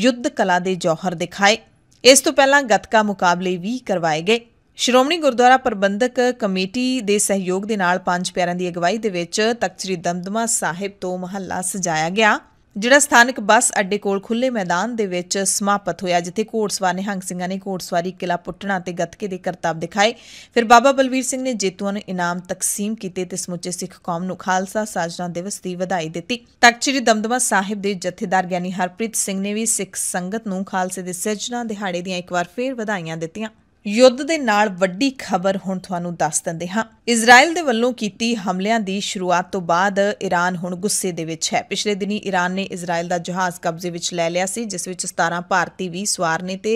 ਯੁੱਧ ਕਲਾ ਦੇ ਜੌਹਰ ਦਿਖਾਏ ਇਸ ਤੋਂ ਪਹਿਲਾਂ ਗਤਕਾ ਮੁਕਾਬਲੇ ਵੀ ਕਰਵਾਏ ਗਏ ਸ਼੍ਰੋਮਣੀ ਗੁਰਦੁਆਰਾ ਪ੍ਰਬੰਧਕ ਕਮੇਟੀ ਦੇ ਸਹਿਯੋਗ ਦੇ ਨਾਲ ਪੰਜ ਪਿਆਰਿਆਂ ਦੀ ਅਗਵਾਈ ਦੇ ਵਿੱਚ ਤਖਤ ਸ੍ਰੀ ਦਮਦਮਾ ਸਾਹਿਬ ਤੋਂ ਮਹੱਲਾ ਸਜਾਇਆ ਗਿਆ ਜਿਹੜਾ ਸਥਾਨਕ ਬੱਸ ਅੱਡੇ ਕੋਲ ਖੁੱਲੇ ਮੈਦਾਨ ਦੇ ਵਿੱਚ ਸਮਾਪਤ ਹੋਇਆ ਜਿੱਥੇ ਘੋੜਸਵਾਰ ਨਿਹੰਗ ਸਿੰਘਾਂ ਨੇ ਘੋੜਸਵਾਰੀ ਕਿਲਾ ਪੁੱਟਣਾ ਤੇ ਗੱਤਕੇ ਦੇ ਕਰਤੱਵ ਦਿਖਾਏ ਫਿਰ ਬਾਬਾ ਬਲਵੀਰ ਸਿੰਘ ਨੇ ਜੇਤੂਆਂ ਨੂੰ ਇਨਾਮ ਤਕਸੀਮ ਕੀਤੇ ਤੇ ਸਮੁੱਚੇ ਸਿੱਖ ਕੌਮ ਨੂੰ ਖਾਲਸਾ ਸਾਜਣਾ ਦਿਵਸ ਦੀ ਵਧਾਈ ਦਿੱਤੀ ਤਖਤ ਸ੍ਰੀ ਦਮਦਮਾ ਸਾਹਿਬ ਦੇ ਜਥੇਦਾਰ ਗਿਆਨੀ ਹਰਪ੍ਰੀਤ ਸਿੰਘ ਨੇ ਵੀ ਸਿੱਖ ਸੰਗਤ ਨੂੰ ਖਾਲਸੇ ਦੇ ਸਿਰਜਣਾ ਦਿਹਾੜੇ ਦੀਆਂ ਇੱਕ ਵਾਰ ਫੇਰ ਵਧਾਈਆਂ ਦਿੱਤੀਆਂ ਯੁੱਧ ਦੇ ਨਾਲ ਵੱਡੀ ਖਬਰ ਹੁਣ ਤੁਹਾਨੂੰ ਦੱਸ ਦਿੰਦੇ ਹਾਂ ਇਜ਼ਰਾਈਲ ਦੇ ਵੱਲੋਂ ਕੀਤੀ ਹਮਲਿਆਂ ਦੀ ਸ਼ੁਰੂਆਤ ਤੋਂ ਬਾਅਦ ਈਰਾਨ ਹੁਣ ਗੁੱਸੇ ਦੇ ਵਿੱਚ ਹੈ ਪਿਛਲੇ ਦਿਨੀ ਈਰਾਨ ਨੇ ਇਜ਼ਰਾਈਲ ਦਾ ਜਹਾਜ਼ ਕਬਜ਼ੇ ਵਿੱਚ ਲੈ ਲਿਆ ਸੀ ਜਿਸ ਵਿੱਚ 17 ਭਾਰਤੀ ਵੀ ਸਵਾਰ ਨੇ ਤੇ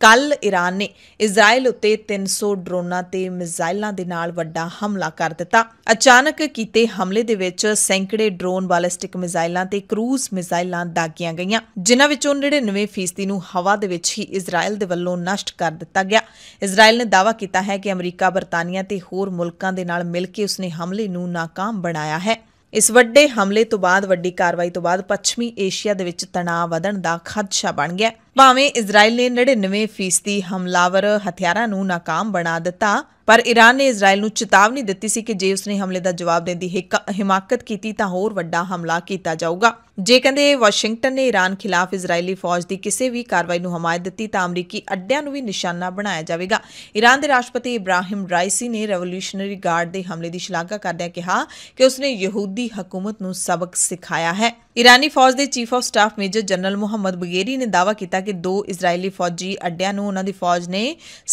ਕੱਲ ਈਰਾਨ ਨੇ ਇਜ਼ਰਾਈਲ ਉੱਤੇ 300 ਡਰੋਨਾਂ ਤੇ ਮਿਜ਼ਾਈਲਾਂ ਦੇ ਨਾਲ ਵੱਡਾ ਹਮਲਾ ਕਰ ਦਿੱਤਾ ਅਚਾਨਕ ਕੀਤੇ ਹਮਲੇ ਦੇ ਵਿੱਚ ਸੈਂਕੜੇ ਡਰੋਨ ਬਾਲਿਸਟਿਕ ਮਿਜ਼ਾਈਲਾਂ ਤੇ ਕਰੂਜ਼ ਮਿਜ਼ਾਈਲਾਂ ਦਾਗੀਆਂ ਗਈਆਂ ਜਿਨ੍ਹਾਂ ਵਿੱਚੋਂ 99% ਨੂੰ ਹਵਾ ਦੇ ਵਿੱਚ ਹੀ ਇਜ਼ਰਾਈਲ ਦੇ ਵੱਲੋਂ ਨਸ਼ਟ ਕਰ ਦਿੱਤਾ ਗਿਆ ਇਜ਼ਰਾਈਲ ਨੇ ਦਾਅਵਾ ਕੀਤਾ ਹੈ ਕਿ ਅਮਰੀਕਾ ਬਰਤਾਨੀਆ ਤੇ ਹੋਰ ਮੁਲਕਾਂ ਦੇ ਨਾਲ ਮਿਲ ਕੇ ਉਸਨੇ ਹਮਲੇ ਨੂੰ ناکਾਮ ਬਣਾਇਆ ਹੈ ਇਸ ਵੱਡੇ ਹਮਲੇ ਤੋਂ ਬਾਅਦ ਵੱਡੀ ਕਾਰਵਾਈ ਤੋਂ ਬਾਅਦ ਪੱਛਮੀ ਏਸ਼ੀਆ ਦੇ ਵਿੱਚ ਤਣਾਅ ਵਧਣ ਦਾ ਖਦਸ਼ਾ ਬਣ ਗਿਆ ਹੈ ਭਾਵੇਂ ਇਜ਼ਰਾਈਲ ਨੇ 99 ਹਮਲਾਵਰ ਹਥਿਆਰਾਂ ਨੂੰ ناکਾਮ ਬਣਾ ਦਿੱਤਾ ਪਰ ਈਰਾਨ ਨੇ ਇਜ਼ਰਾਈਲ ਨੂੰ ਚੇਤਾਵਨੀ ਦਿੱਤੀ ਸੀ ਕਿ ਜੇ ਉਸਨੇ ਹਮਲੇ ਦਾ ਜਵਾਬ ਦੇਣ ਦੀ ਹਿਮਾਕਤ ਕੀਤੀ ਤਾਂ ਹੋਰ ਵੱਡਾ ਹਮਲਾ ਕੀਤਾ ਜਾਊਗਾ ਜੇ ਕਹਿੰਦੇ ਵਾਸ਼ਿੰਗਟਨ ਨੇ ਈਰਾਨ ਖਿਲਾਫ ਇਜ਼ਰਾਈਲੀ ਫੌਜ ਦੀ ਕਿਸੇ ਵੀ ਕਾਰਵਾਈ ਨੂੰ ਹਮਾਇਤ ਦਿੱਤੀ ਤਾਂ ਅਮਰੀਕੀ ਅੱਡਿਆਂ ਨੂੰ ਵੀ ਨਿਸ਼ਾਨਾ ਬਣਾਇਆ ਜਾਵੇਗਾ ਈਰਾਨ ਦੇ ਰਾਸ਼ਟਰਪਤੀ ਇਬਰਾਹਿਮ ਰਾਈਸੀ ਨੇ ਰੈਵੋਲੂਸ਼ਨਰੀ ਗਾਰਡ ਦੇ ਹਮਲੇ ਦੀ ਸ਼ਲਾਘਾ ਕਰਦਿਆਂ ਕਿਹਾ ਕਿ ਉਸਨੇ ਯਹੂਦੀ ਹਕੂਮਤ ਨੂੰ ਸਬਕ ਸਿਖਾਇਆ ਹੈ ਇਰਾਨੀ ਫੌਜ ਦੇ chief of staff major general Mohammad Bagheri ਨੇ ਦਾਵਾ ਕੀਤਾ ਕਿ ਦੋ ਇਜ਼ਰਾਈਲੀ ਫੌਜੀ ਅੱਡਿਆਂ ਨੂੰ ਉਹਨਾਂ ਦੀ ਫੌਜ ਨੇ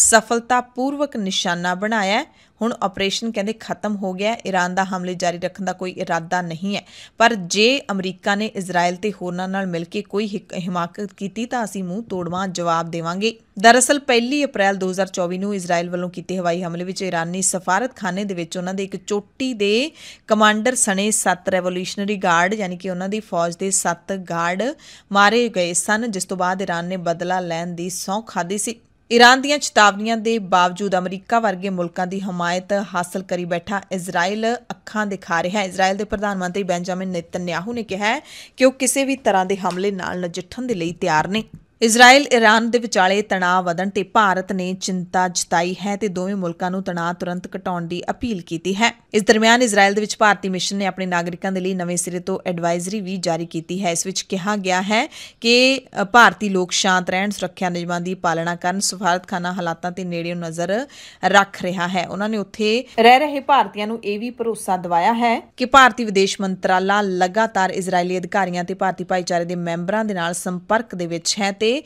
ਸਫਲਤਾਪੂਰਵਕ ਨਿਸ਼ਾਨਾ ਬਣਾਇਆ ਹੈ ਹੁਣ ਆਪਰੇਸ਼ਨ ਕਹਿੰਦੇ ਖਤਮ ਹੋ ਗਿਆ ਈਰਾਨ ਦਾ ਹਮਲੇ ਜਾਰੀ ਰੱਖਣ ਦਾ ਕੋਈ ਇਰਾਦਾ ਨਹੀਂ ਹੈ ਪਰ ਜੇ ਅਮਰੀਕਾ ਨੇ ਇਜ਼ਰਾਈਲ ਤੇ ਹੋਰਨਾਂ ਨਾਲ ਮਿਲ ਕੇ ਕੋਈ ਹਿਮਾਕਤ ਕੀਤੀ ਤਾਂ ਅਸੀਂ ਮੂੰਹ ਤੋੜਵਾ ਜਵਾਬ ਦੇਵਾਂਗੇ ਦਰਅਸਲ 1 ਅਪ੍ਰੈਲ 2024 ਨੂੰ ਇਜ਼ਰਾਈਲ ਵੱਲੋਂ ਕੀਤੇ ਹਵਾਈ ਹਮਲੇ ਵਿੱਚ ਇਰਾਨੀ ਸਫਾਰਤਖਾਨੇ ਦੇ ਵਿੱਚ ਉਹਨਾਂ ਦੇ ਇੱਕ ਚੋਟੀ ਦੇ ਕਮਾਂਡਰ ਸਣੇ 7 ਰੈਵੋਲੂਸ਼ਨਰੀ ਗਾਰਡ ਯਾਨੀ ਕਿ ਉਹਨਾਂ ਦੀ ਫੌਜ ਦੇ 7 ਗਾਰਡ ਮਾਰੇ ਗਏ ਸਨ ਜਿਸ ਤੋਂ ਬਾਅਦ ਇਰਾਨ ਨੇ ਬਦਲਾ ਲੈਣ ਦੀ ਸੌਖਾ ਖਾਦੀ ਸੀ ਈਰਾਨ ਦੀਆਂ ਚੇਤਾਵਨੀਆਂ ਦੇ ਬਾਵਜੂਦ ਅਮਰੀਕਾ ਵਰਗੇ ਮੁਲਕਾਂ ਦੀ ਹਮਾਇਤ ਹਾਸਲ ਕਰੀ ਬੈਠਾ ਇਜ਼ਰਾਈਲ ਅੱਖਾਂ ਦਿਖਾ ਰਿਹਾ ਹੈ ਇਜ਼ਰਾਈਲ ਦੇ ਪ੍ਰਧਾਨ ਮੰਤਰੀ ਬੈਂਜਾਮਿਨ ਨੇਤਨਯਾਹੂ ਨੇ ਕਿਹਾ ਕਿ ਉਹ ਕਿਸੇ ਵੀ ਤਰ੍ਹਾਂ ਦੇ ਹਮਲੇ ਨਾਲ ਨਜਿੱਠਣ ਦੇ ਲਈ ਤਿਆਰ ਨੇ ਇਜ਼ਰਾਈਲ ਇਰਾਨ ਦੇ ਵਿਚਾਲੇ ਤਣਾਅ ਵਧਣ ਤੇ ਭਾਰਤ ਨੇ ਚਿੰਤਾ ਜਤਾਈ ਹੈ ਤੇ ਦੋਵੇਂ ਮੁਲਕਾਂ ਨੂੰ ਤਣਾਅ ਤੁਰੰਤ ਘਟਾਉਣ ਦੀ ਅਪੀਲ ਕੀਤੀ ਹੈ ਇਸ ਦਰਮਿਆਨ ਇਜ਼ਰਾਈਲ ਦੇ ਵਿੱਚ ਭਾਰਤੀ ਮਿਸ਼ਨ ਨੇ ਆਪਣੇ ਨਾਗਰਿਕਾਂ ਦੇ ਲਈ ਨਵੇਂ ਸਿਰੇ ਤੋਂ ਐਡਵਾਈਜ਼ਰੀ ਵੀ ਜਾਰੀ ਕੀਤੀ ਹੈ ਇਸ ਵਿੱਚ ਕਿਹਾ ਗਿਆ ਹੈ ਕਿ ਭਾਰਤੀ ਲੋਕ ਸ਼ਾਂਤ ਰਹਿਣ ਸੁਰੱਖਿਆ ਨਿਯਮਾਂ ਦੀ ਪਾਲਣਾ ਕਰਨ ਸਫਾਰਤਖਾਨਾ ਹਾਲਾਤਾਂ ਤੇ ਨੇੜੇ ਨਜ਼ਰ ਰੱਖ ਰਿਹਾ ਹੈ ਉਹਨਾਂ ਨੇ ਉੱਥੇ ਰਹਿ ਰਹੇ ਭਾਰਤੀਆਂ ਨੂੰ ਇਹ ਵੀ ਭਰੋਸਾ ਦਿਵਾਇਆ ਹੈ ਕਿ ਭਾਰਤੀ ਵਿਦੇਸ਼ ਮੰਤਰਾਲਾ ਲਗਾਤਾਰ ਇਜ਼ਰਾਈਲੀ ਅਧਿਕਾਰੀਆਂ ਤੇ ਭਾਰਤੀ ਭਾਈਚਾਰੇ ਦੇ ਮੈਂਬਰਾਂ ਦੇ ਨਾਲ ਸੰਪਰਕ ਦੇ ਵਿੱਚ ਹੈ ਤੇ ਤੇ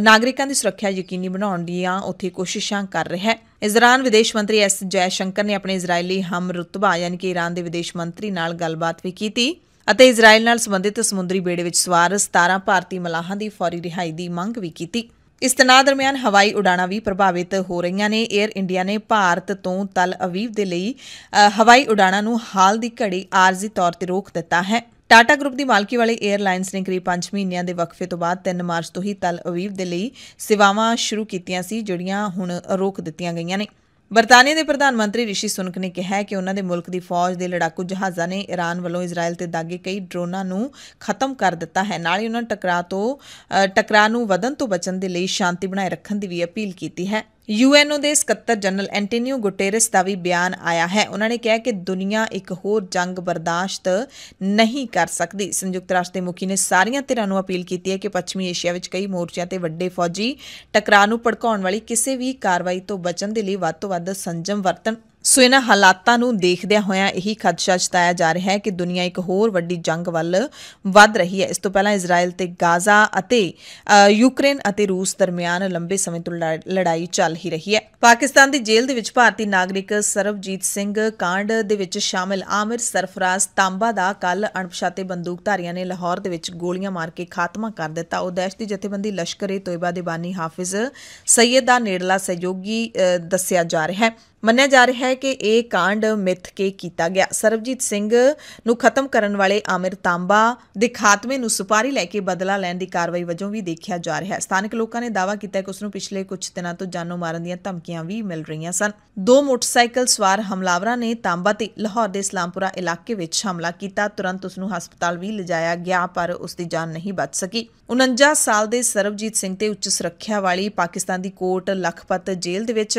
ਨਾਗਰਿਕਾਂ ਦੀ ਸੁਰੱਖਿਆ ਯਕੀਨੀ ਬਣਾਉਣ ਦੀਆਂ ਉੱਥੇ ਕੋਸ਼ਿਸ਼ਾਂ ਕਰ ਰਿਹਾ ਹੈ ਇਸ ਦੌਰਾਨ ਵਿਦੇਸ਼ ਮੰਤਰੀ ਐਸ ਜੈ ਸ਼ੰਕਰ ਨੇ ਆਪਣੇ ਇਜ਼ਰਾਈਲੀ ਹਮ ਰਤਬਾ ਯਾਨੀ ਕਿ ਈਰਾਨ ਦੇ ਵਿਦੇਸ਼ ਮੰਤਰੀ ਨਾਲ ਗੱਲਬਾਤ ਵੀ ਕੀਤੀ ਅਤੇ ਇਜ਼ਰਾਈਲ ਨਾਲ ਸੰਬੰਧਿਤ ਸਮੁੰਦਰੀ ਬੇੜੇ ਵਿੱਚ ਸਵਾਰ 17 ਭਾਰਤੀ ਮਲਾਹਾਂ ਦੀ ਫੌਰੀ ਰਿਹਾਈ ਦੀ ਮੰਗ ਵੀ ਕੀਤੀ ਇਸ ਤਣਾਅ ਦਰਮਿਆਨ ਹਵਾਈ ਉਡਾਣਾਂ ਵੀ ਪ੍ਰਭਾਵਿਤ ਹੋ ਰਹੀਆਂ ਨੇ 에ਅਰ ਇੰਡੀਆ ਨੇ ਭਾਰਤ ਤੋਂ ਤਲ ਅਵੀਵ ਦੇ ਲਈ ਹਵਾਈ ਉਡਾਣਾਂ ਨੂੰ ਹਾਲ ਦੀ ਘੜੀ ਆਰਜ਼ੀ ਤੌਰ ਤੇ ਰੋਕ ਦਿੱਤਾ ਹੈ ਟਾਟਾ ਗਰੁੱਪ ਦੀ ਮਾਲਕੀ ਵਾਲੀ 에ਅਰਲਾਈਨਸ ਨੇ ਕਰੀਬ 5 ਮਹੀਨਿਆਂ ਦੇ ਵਕਫੇ ਤੋਂ ਬਾਅਦ 3 ਮਾਰਚ ਤੋਂ ਹੀ ਤਲ ਅਵੀਵ ਦੇ ਲਈ ਸੇਵਾਵਾਂ ਸ਼ੁਰੂ ਕੀਤੀਆਂ ਸੀ ਜਿਹੜੀਆਂ ਹੁਣ ਰੋਕ ਦਿੱਤੀਆਂ ਗਈਆਂ ਨੇ ਬਰਤਾਨੀਆ ਦੇ ਪ੍ਰਧਾਨ ਮੰਤਰੀ ਰਿਸ਼ੀ ਸੁਨਕ ਨੇ ਕਿਹਾ ਕਿ ਉਹਨਾਂ ਦੇ ਮੁਲਕ ਦੀ ਫੌਜ ਦੇ ਲੜਾਕੂ ਜਹਾਜ਼ਾਂ ਨੇ ਈਰਾਨ ਵੱਲੋਂ ਇਜ਼ਰਾਈਲ ਤੇ ਦਾਗੇ ਕਈ ਡਰੋਨਾਂ ਨੂੰ ਖਤਮ ਕਰ ਦਿੱਤਾ ਹੈ ਨਾਲ ਹੀ ਉਹਨਾਂ ਟਕਰਾਅ ਤੋਂ ਟਕਰਾਅ ਨੂੰ ਵਧਣ ਤੋਂ ਬਚਣ ਦੇ ਲਈ ਸ਼ਾਂਤੀ ਬਣਾਏ ਰੱਖਣ ਦੀ ਵੀ ਅਪੀਲ ਕੀਤੀ ਹੈ ਯੂਐਨਓ ਦੇ ਸਕੱਤਰ ਜਨਰਲ ਐਂਟੋਨੀਓ ਗੁਟੇਰਸ ਦਾ ਵੀ ਬਿਆਨ ਆਇਆ ਹੈ ਉਹਨਾਂ ਨੇ ਕਿਹਾ ਕਿ ਦੁਨੀਆ ਇੱਕ ਹੋਰ ਜੰਗ ਬਰਦਾਸ਼ਤ ਨਹੀਂ ਕਰ ਸਕਦੀ ਸੰਯੁਕਤ ਰਾਸ਼ਟਰ ਦੇ ਮੁਖੀ ਨੇ ਸਾਰੀਆਂ ਧਿਰਾਂ ਨੂੰ ਅਪੀਲ ਕੀਤੀ ਹੈ ਕਿ ਪੱਛਮੀ ਏਸ਼ੀਆ ਵਿੱਚ ਕਈ ਮੋਰਚਿਆਂ ਤੇ ਵੱਡੇ ਫੌਜੀ ਟਕਰਾਅ ਨੂੰ ਭੜਕਾਉਣ ਵਾਲੀ ਕਿਸੇ ਵੀ ਕਾਰਵਾਈ ਤੋਂ ਬਚਣ ਦੇ ਲਈ ਵੱਧ ਤੋਂ ਵੱਧ ਸੰਜਮ ਵਰਤਣ ਸੋ ਇਹਨਾਂ ਹਾਲਾਤਾਂ ਨੂੰ ਦੇਖਦਿਆਂ ਹੋਇਆਂ ਇਹੀ ਖਦਸ਼ਾ ਜਤਾਇਆ ਜਾ ਰਿਹਾ ਹੈ ਕਿ ਦੁਨੀਆ ਇੱਕ ਹੋਰ ਵੱਡੀ ਜੰਗ ਵੱਲ ਵੱਧ ਰਹੀ ਹੈ ਇਸ ਤੋਂ ਪਹਿਲਾਂ ਇਜ਼ਰਾਈਲ ਤੇ ਗਾਜ਼ਾ ਅਤੇ ਯੂਕਰੇਨ ਅਤੇ ਰੂਸ ਦਰਮਿਆਨ ਲੰਬੇ ਸਮੇਂ ਤੋਂ ਲੜਾਈ ਚੱਲ ਹੀ ਰਹੀ ਹੈ ਪਾਕਿਸਤਾਨ ਦੀ ਜੇਲ੍ਹ ਦੇ ਵਿੱਚ ਭਾਰਤੀ ਨਾਗਰਿਕ ਸਰਬਜੀਤ ਸਿੰਘ ਕਾਂਡ ਦੇ ਵਿੱਚ ਸ਼ਾਮਿਲ ਆਮਿਰ ਸਰਫਰਾਜ਼ ਤਾਂਬਾ ਦਾ ਕੱਲ ਅਣਪਛਾਤੇ ਬੰਦੂਕਧਾਰੀਆਂ ਨੇ ਲਾਹੌਰ ਦੇ ਵਿੱਚ ਗੋਲੀਆਂ ਮਾਰ ਕੇ ਖਾਤਮਾ ਕਰ ਦਿੱਤਾ ਉਹ ਦਹਿਸ਼ਤ ਦੀ ਜਥੇਬੰਦੀ ਲਸ਼ਕਰ-ਏ-ਤੋਇਬਾ ਦੇ ਬਾਨੀ ਹਾਫਿਜ਼ ਸੈਯਦ ਦਾ ਨੇੜਲਾ ਸਹਿਯੋਗੀ ਦੱਸਿਆ ਜਾ ਰਿਹਾ ਹੈ ਮੰਨਿਆ ਜਾ ਰਿਹਾ ਹੈ ਕਿ ਇਹ ਕਾਂਡ ਮਿੱਥ ਕੇ ਕੀਤਾ ਗਿਆ ਸਰਬਜੀਤ ਸਿੰਘ ਨੂੰ ਖਤਮ ਕਰਨ ਵਾਲੇ ਆਮਿਰ ਤਾਂਬਾ ਦੇ ਖਾਤਮੇ ਨੂੰ ਸੁਪਾਰੀ ਲੈ ਕੇ ਬਦਲਾ ਲੈਣ ਦੀ ਕਾਰਵਾਈ ਵਜੋਂ ਵੀ ਦੇਖਿਆ ਜਾ ਰਿਹਾ ਹੈ ਸਥਾਨਕ ਲੋਕਾਂ ਨੇ ਦਾਅਵਾ ਕੀਤਾ ਹੈ ਕਿ ਉਸ ਨੂੰ ਪਿਛਲੇ ਕੁਝ ਦਿਨਾਂ ਤੋਂ ਜਾਨੋਂ ਮਾਰਨ ਦੀਆਂ ਧਮਕੀਆਂ ਵੀ ਮਿਲ ਰਹੀਆਂ ਸਨ ਦੋ ਮੋਟਰਸਾਈਕਲ ਸਵਾਰ ਹਮਲਾਵਰਾਂ ਨੇ ਤਾਂਬਾ ਤੇ ਲਾਹੌਰ ਦੇ ਇਸਲਾਮਪੁਰਾ ਇਲਾਕੇ ਵਿੱਚ ਹਮਲਾ ਕੀਤਾ ਤੁਰੰਤ ਉਸ ਨੂੰ ਹਸਪਤਾਲ ਵੀ ਲਿਜਾਇਆ ਗਿਆ ਪਰ ਉਸ ਦੀ ਜਾਨ ਨਹੀਂ ਬਚ ਸਕੀ 49 ਸਾਲ ਦੇ ਸਰਬਜੀਤ ਸਿੰਘ ਤੇ ਉੱਚ ਸੁਰੱਖਿਆ ਵਾਲੀ ਪਾਕਿਸਤਾਨ ਦੀ ਕੋਰਟ ਲਖਪਤ ਜੇਲ੍ਹ ਦੇ ਵਿੱਚ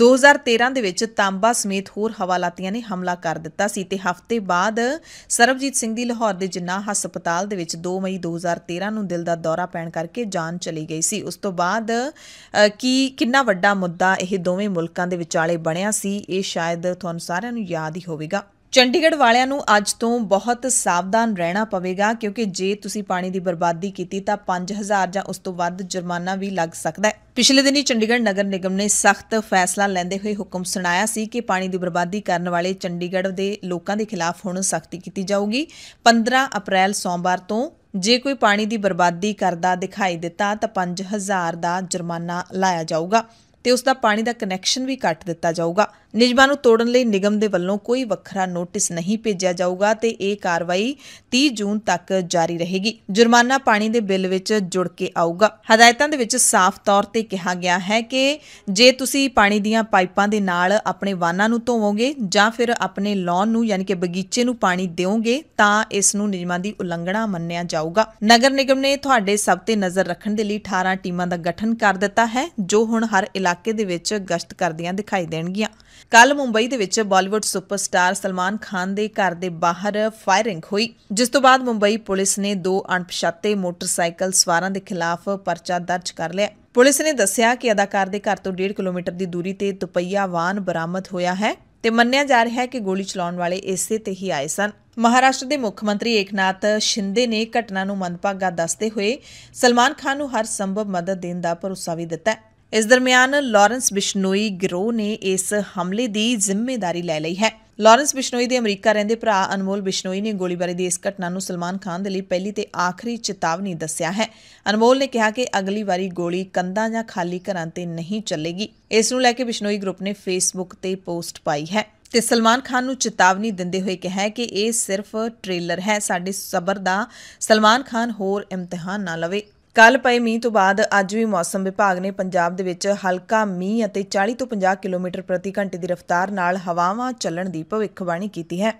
2013 ਦੇ ਵਿੱਚ ਤਾਂਬਾ ਸਮੇਤ ਹੋਰ ਹਵਾਲਾਤੀਆਂ ਨੇ ਹਮਲਾ ਕਰ ਦਿੱਤਾ ਸੀ ਤੇ ਹਫ਼ਤੇ ਬਾਅਦ ਸਰਬਜੀਤ ਸਿੰਘ ਦੀ ਲਾਹੌਰ ਦੇ ਜਿੰਨਾ ਹਸਪਤਾਲ ਦੇ ਵਿੱਚ 2 ਮਈ 2013 ਨੂੰ ਦਿਲ ਦਾ ਦੌਰਾ ਪੈਣ ਕਰਕੇ ਜਾਨ ਚਲੀ ਗਈ ਸੀ ਉਸ ਤੋਂ ਬਾਅਦ ਕੀ ਕਿੰਨਾ ਵੱਡਾ ਮੁੱਦਾ ਇਹ ਦੋਵੇਂ ਮੁਲਕਾਂ ਦੇ ਵਿਚਾਲੇ ਬਣਿਆ ਸੀ ਇਹ ਸ਼ਾਇਦ ਤੁਹਾਨੂੰ ਸਾਰਿਆਂ ਨੂੰ ਯਾਦ ਹੀ ਹੋਵੇਗਾ ਚੰਡੀਗੜ੍ਹ ਵਾਲਿਆਂ ਨੂੰ ਅੱਜ ਤੋਂ ਬਹੁਤ ਸਾਵਧਾਨ ਰਹਿਣਾ ਪਵੇਗਾ ਕਿਉਂਕਿ ਜੇ ਤੁਸੀਂ ਪਾਣੀ ਦੀ ਬਰਬਾਦੀ ਕੀਤੀ ਤਾਂ 5000 ਜਾਂ ਉਸ ਤੋਂ ਵੱਧ ਜੁਰਮਾਨਾ ਵੀ ਲੱਗ ਸਕਦਾ ਹੈ ਪਿਛਲੇ ਦਿਨੀ ਚੰਡੀਗੜ੍ਹ ਨਗਰ ਨਿਗਮ ਨੇ ਸਖਤ ਫੈਸਲਾ ਲੈਂਦੇ ਹੋਏ ਹੁਕਮ ਸੁਣਾਇਆ ਸੀ ਕਿ ਪਾਣੀ ਦੀ ਬਰਬਾਦੀ ਕਰਨ ਵਾਲੇ ਚੰਡੀਗੜ੍ਹ ਦੇ ਲੋਕਾਂ ਦੇ ਖਿਲਾਫ ਹੁਣ ਸਖਤੀ ਕੀਤੀ ਜਾਊਗੀ 15 ਅਪ੍ਰੈਲ ਸੋਮਵਾਰ ਤੋਂ ਜੇ ਕੋਈ ਪਾਣੀ ਦੀ ਬਰਬਾਦੀ ਕਰਦਾ ਦਿਖਾਈ ਦਿੱਤਾ ਤਾਂ 5000 ਦਾ ਜੁਰਮਾਨਾ ਲਾਇਆ ਜਾਊਗਾ ਤੇ ਉਸ ਦਾ ਪਾਣੀ ਦਾ ਕਨੈਕਸ਼ਨ ਵੀ ਕੱਟ ਦਿੱਤਾ ਜਾਊਗਾ ਨਿਯਮਾਂ ਨੂੰ ਤੋੜਨ ਲਈ ਨਿਗਮ ਦੇ ਵੱਲੋਂ ਕੋਈ ਵੱਖਰਾ ਨੋਟਿਸ ਨਹੀਂ ਭੇਜਿਆ ਜਾਊਗਾ ਤੇ ਇਹ ਕਾਰਵਾਈ 30 ਜੂਨ ਤੱਕ ਜਾਰੀ ਰਹੇਗੀ ਜੁਰਮਾਨਾ ਪਾਣੀ ਦੇ ਬਿੱਲ ਵਿੱਚ ਜੁੜ ਕੇ ਆਊਗਾ ਹਦਾਇਤਾਂ ਦੇ ਵਿੱਚ ਸਾਫ਼ ਤੌਰ ਤੇ ਕਿਹਾ ਗਿਆ ਹੈ ਕਿ ਜੇ ਤੁਸੀਂ ਪਾਣੀ ਦੀਆਂ ਪਾਈਪਾਂ ਦੇ ਨਾਲ ਆਪਣੇ ਵਾਹਨਾਂ ਨੂੰ ਧੋਵੋਗੇ ਜਾਂ ਫਿਰ ਆਪਣੇ ਲੌਨ ਨੂੰ ਯਾਨੀ ਕਿ ਬਗੀਚੇ ਨੂੰ ਪਾਣੀ ਦਿਓਗੇ ਤਾਂ ਇਸ ਨੂੰ ਨਿਯਮਾਂ ਦੀ ਉਲੰਘਣਾ ਮੰਨਿਆ ਜਾਊਗਾ ਨਗਰ ਨਿਗਮ ਨੇ ਤੁਹਾਡੇ ਸਭ ਤੇ ਨਜ਼ਰ ਰੱਖਣ ਦੇ ਲਈ 18 ਟੀਮਾਂ ਦਾ ਗਠਨ ਕਰ ਦਿੱਤਾ ਹੈ ਜੋ ਹੁਣ ਹਰ ਇਲਾਕੇ ਦੇ ਵਿੱਚ ਗਸ਼ਤ ਕਰਦੀਆਂ ਦਿਖਾਈ ਦੇਣਗੀਆਂ ਕੱਲ ਮੁੰਬਈ ਦੇ ਵਿੱਚ ਬਾਲੀਵੁੱਡ ਸੁਪਰਸਟਾਰ ਸਲਮਾਨ ਖਾਨ ਦੇ ਘਰ ਦੇ ਬਾਹਰ ਫਾਇਰਿੰਗ ਹੋਈ ਜਿਸ ਤੋਂ ਬਾਅਦ ਮੁੰਬਈ ਪੁਲਿਸ ਨੇ ਦੋ ਅਣਪਛਾਤੇ ਮੋਟਰਸਾਈਕਲ ਸਵਾਰਾਂ ਦੇ ਖਿਲਾਫ ਪਰਚਾ ਦਰਜ ਕਰ ਲਿਆ ਪੁਲਿਸ ਨੇ ਦੱਸਿਆ ਕਿ ਅਦਾਕਾਰ ਦੇ ਘਰ ਤੋਂ 1.5 ਕਿਲੋਮੀਟਰ ਦੀ ਦੂਰੀ ਤੇ ਦੁਪਹੀਆ ਵਾਹਨ ਬਰਾਮਦ ਹੋਇਆ ਹੈ ਤੇ ਮੰਨਿਆ ਜਾ ਰਿਹਾ ਹੈ ਕਿ ਗੋਲੀ ਚਲਾਉਣ ਵਾਲੇ ਇਸੇ ਤੇ ਹੀ ਆਏ ਸਨ ਮਹਾਰਾਸ਼ਟਰ ਦੇ ਮੁੱਖ ਮੰਤਰੀ ਏਕਨਾਥ ਸ਼ਿੰਦੇ ਨੇ ਘਟਨਾ ਨੂੰ ਮੰਦਭਾਗਾ ਦੱਸਦੇ ਹੋਏ ਸਲਮਾਨ ਖਾਨ ਨੂੰ ਹਰ ਸੰਭਵ ਮਦਦ ਦੇਣ ਦਾ ਭਰੋਸਾ ਵੀ ਦਿੱਤਾ ਹੈ ਇਸ ਦਰਮਿਆਨ ਲਾਰੈਂਸ ਬਿਸ਼ਨੋਈ ਗਰੋ ਨੇ ਇਸ ਹਮਲੇ ਦੀ ਜ਼ਿੰਮੇਵਾਰੀ ਲੈ ਲਈ ਹੈ ਲਾਰੈਂਸ ਬਿਸ਼ਨੋਈ ਦੇ ਅਮਰੀਕਾ ਰਹਿੰਦੇ ਭਰਾ ਅਨਮੋਲ ਬਿਸ਼ਨੋਈ ਨੇ ਗੋਲੀਬਾਰੀ ਦੀ ਇਸ ਘਟਨਾ ਨੂੰ ਸਲਮਾਨ ਖਾਨ ਦੇ ਲਈ ਪਹਿਲੀ ਤੇ ਆਖਰੀ ਚੇਤਾਵਨੀ ਦੱਸਿਆ ਹੈ ਅਨਮੋਲ ਨੇ ਕਿਹਾ ਕਿ ਅਗਲੀ ਵਾਰੀ ਗੋਲੀ ਕੰਧਾਂ ਜਾਂ ਖਾਲੀ ਘਰਾਂ ਤੇ ਨਹੀਂ ਚੱਲੇਗੀ ਇਸ ਨੂੰ ਲੈ ਕੇ ਬਿਸ਼ਨੋਈ ਗਰੁੱਪ ਨੇ ਫੇਸਬੁੱਕ ਤੇ ਪੋਸਟ ਪਾਈ ਹੈ ਤੇ ਸਲਮਾਨ ਖਾਨ ਨੂੰ ਚੇਤਾਵਨੀ ਦਿੰਦੇ ਹੋਏ ਕਿਹਾ ਕਿ ਇਹ ਸਿਰਫ ਟ੍ਰੇਲਰ ਹੈ ਸਾਡੇ ਸਬਰ ਦਾ ਸਲਮਾਨ ਖਾਨ ਹੋਰ ਇਮਤਿਹਾਨ ਨਾ ਲਵੇ ਕੱਲ ਪਏ ਮੀਂਹ ਤੋਂ ਬਾਅਦ ਅੱਜ ਵੀ ਮੌਸਮ ਵਿਭਾਗ ਨੇ ਪੰਜਾਬ ਦੇ ਵਿੱਚ ਹਲਕਾ ਮੀਂਹ ਅਤੇ 40 ਤੋਂ 50 ਕਿਲੋਮੀਟਰ ਪ੍ਰਤੀ ਘੰਟੇ ਦੀ ਰਫ਼ਤਾਰ ਨਾਲ ਹਵਾਵਾਂ ਚੱਲਣ ਦੀ ਭਵਿੱਖਬਾਣੀ ਕੀਤੀ ਹੈ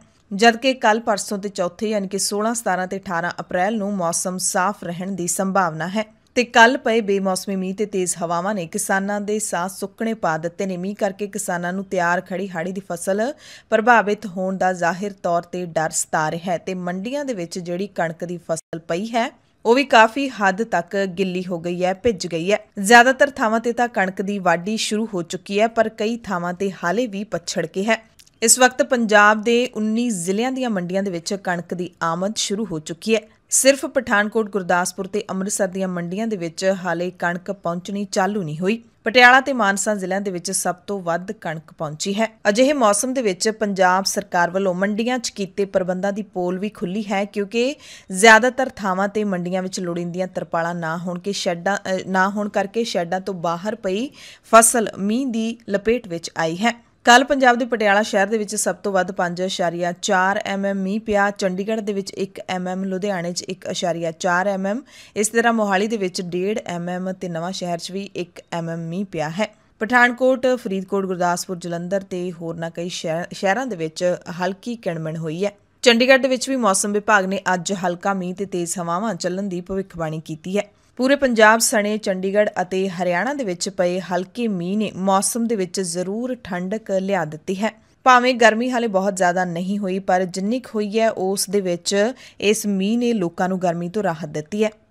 ਜਦਕਿ ਕੱਲ ਪਰਸੋਂ ਤੇ ਚੌਥੇ ਯਾਨੀ ਕਿ 16 17 ਤੇ 18 ਅਪ੍ਰੈਲ ਨੂੰ ਮੌਸਮ ਸਾਫ਼ ਰਹਿਣ ਦੀ ਸੰਭਾਵਨਾ ਹੈ ਤੇ ਕੱਲ ਪਏ ਬੇਮੌਸਮੀ ਮੀਂਹ ਤੇ ਤੇਜ਼ ਹਵਾਵਾਂ ਨੇ ਕਿਸਾਨਾਂ ਦੇ ਸਾਹ ਸੁੱਕਣੇ ਪਾ ਦਿੱਤੇ ਨੇ ਮੀਂਹ ਕਰਕੇ ਕਿਸਾਨਾਂ ਨੂੰ ਤਿਆਰ ਖੜੀ ਹਾੜੀ ਦੀ ਫਸਲ ਪ੍ਰਭਾਵਿਤ ਹੋਣ ਦਾ ਜ਼ਾਹਿਰ ਤੌਰ ਤੇ ਡਰ ਸਤਾ ਰਿਹਾ ਹੈ ਤੇ ਮੰਡੀਆਂ ਦੇ ਵਿੱਚ ਜਿਹੜੀ ਕਣਕ ਦੀ ਫਸਲ ਪਈ ਹੈ ਉਹ ਵੀ ਕਾਫੀ ਹੱਦ ਤੱਕ ਗਿੱਲੀ ਹੋ ਗਈ ਹੈ ਭਿੱਜ ਗਈ ਹੈ ਜ਼ਿਆਦਾਤਰ ਥਾਵਾਂ ਤੇ ਤਾਂ ਕਣਕ ਦੀ ਵਾਢੀ ਸ਼ੁਰੂ ਹੋ ਚੁੱਕੀ ਹੈ ਪਰ ਕਈ ਥਾਵਾਂ ਤੇ ਹਾਲੇ ਵੀ ਪਛੜ ਕੇ ਹੈ ਇਸ ਵਕਤ ਪੰਜਾਬ ਦੇ 19 ਜ਼ਿਲ੍ਹਿਆਂ ਦੀਆਂ ਮੰਡੀਆਂ ਦੇ ਵਿੱਚ ਕਣਕ ਦੀ ਆਮਦ ਸ਼ੁਰੂ ਹੋ ਚੁੱਕੀ ਹੈ ਸਿਰਫ ਪਠਾਨਕੋਟ ਗੁਰਦਾਸਪੁਰ ਤੇ ਅੰਮ੍ਰਿਤਸਰ ਦੀਆਂ ਮੰਡੀਆਂ ਦੇ ਵਿੱਚ ਹਾਲੇ ਕਣਕ ਪਹੁੰਚਣੀ ਚਾਲੂ ਨਹੀਂ ਹੋਈ ਪਟਿਆਲਾ ਤੇ ਮਾਨਸਾ ਜ਼ਿਲ੍ਹਿਆਂ ਦੇ ਵਿੱਚ ਸਭ ਤੋਂ ਵੱਧ ਕਣਕ ਪਹੁੰਚੀ ਹੈ ਅਜਿਹੇ ਮੌਸਮ ਦੇ ਵਿੱਚ ਪੰਜਾਬ ਸਰਕਾਰ ਵੱਲੋਂ ਮੰਡੀਆਂ 'ਚ ਕੀਤੇ ਪ੍ਰਬੰਧਾਂ ਦੀ ਪੋਲ ਵੀ ਖੁੱਲੀ ਹੈ ਕਿਉਂਕਿ ਜ਼ਿਆਦਾਤਰ ਥਾਵਾਂ ਤੇ ਮੰਡੀਆਂ ਵਿੱਚ ਲੋੜੀਂਦੀਆਂ ਤਰਪਾਲਾਂ ਨਾ ਹੋਣ ਕੇ ਸ਼ੈੱਡਾਂ ਨਾ ਹੋਣ ਕਰਕੇ ਸ਼ੈੱਡਾਂ ਤੋਂ ਬਾਹਰ ਪਈ ਫਸਲ ਮੀਂਹ ਦੀ ਲਪੇਟ ਵਿੱਚ ਆਈ ਹੈ ਕੱਲ ਪੰਜਾਬ ਦੇ ਪਟਿਆਲਾ ਸ਼ਹਿਰ ਦੇ ਵਿੱਚ ਸਭ ਤੋਂ ਵੱਧ 5.4 mm ਮੀਂਹ ਪਿਆ ਚੰਡੀਗੜ੍ਹ ਦੇ ਵਿੱਚ 1 mm ਲੁਧਿਆਣੇ 'ਚ 1.4 mm ਇਸ ਤਰ੍ਹਾਂ ਮੋਹਾਲੀ ਦੇ ਵਿੱਚ 1.5 mm ਤੇ ਨਵਾਂ ਸ਼ਹਿਰ 'ਚ ਵੀ 1 mm ਮੀਂਹ ਪਿਆ ਹੈ ਪਠਾਨਕੋਟ ਫਰੀਦਕੋਟ ਗੁਰਦਾਸਪੁਰ ਜਲੰਧਰ ਤੇ ਹੋਰ ਨਾ ਕਈ ਸ਼ਹਿਰਾਂ ਦੇ ਵਿੱਚ ਹਲਕੀ ਕਿਣਮਣ ਹੋਈ ਹੈ ਚੰਡੀਗੜ੍ਹ ਦੇ ਵਿੱਚ ਵੀ ਮੌਸਮ ਵਿਭਾਗ ਨੇ ਅੱਜ ਹਲਕਾ ਮੀਂਹ ਤੇ ਤੇਜ਼ ਹਵਾਵਾਂ ਚੱਲਣ ਦੀ ਭਵਿੱਖਬਾਣੀ ਕੀਤੀ ਹੈ ਪੂਰੇ ਪੰਜਾਬ ਸਣੇ ਚੰਡੀਗੜ੍ਹ ਅਤੇ ਹਰਿਆਣਾ ਦੇ ਵਿੱਚ ਪਏ ਹਲਕੇ ਮੀਂਹ ਨੇ ਮੌਸਮ ਦੇ ਵਿੱਚ ਜ਼ਰੂਰ ਠੰਡਕ ਲਿਆ ਦਿੱਤੀ ਹੈ ਭਾਵੇਂ ਗਰਮੀ ਹਾਲੇ ਬਹੁਤ ਜ਼ਿਆਦਾ ਨਹੀਂ ਹੋਈ ਪਰ ਜਿੰਨੀ ਖੋਈ ਹੈ ਉਸ ਦੇ ਵਿੱਚ ਇਸ ਮੀਂਹ ਨੇ ਲੋਕਾਂ ਨੂੰ ਗਰਮੀ ਤੋਂ ਰਾਹਤ ਦਿੱਤੀ ਹੈ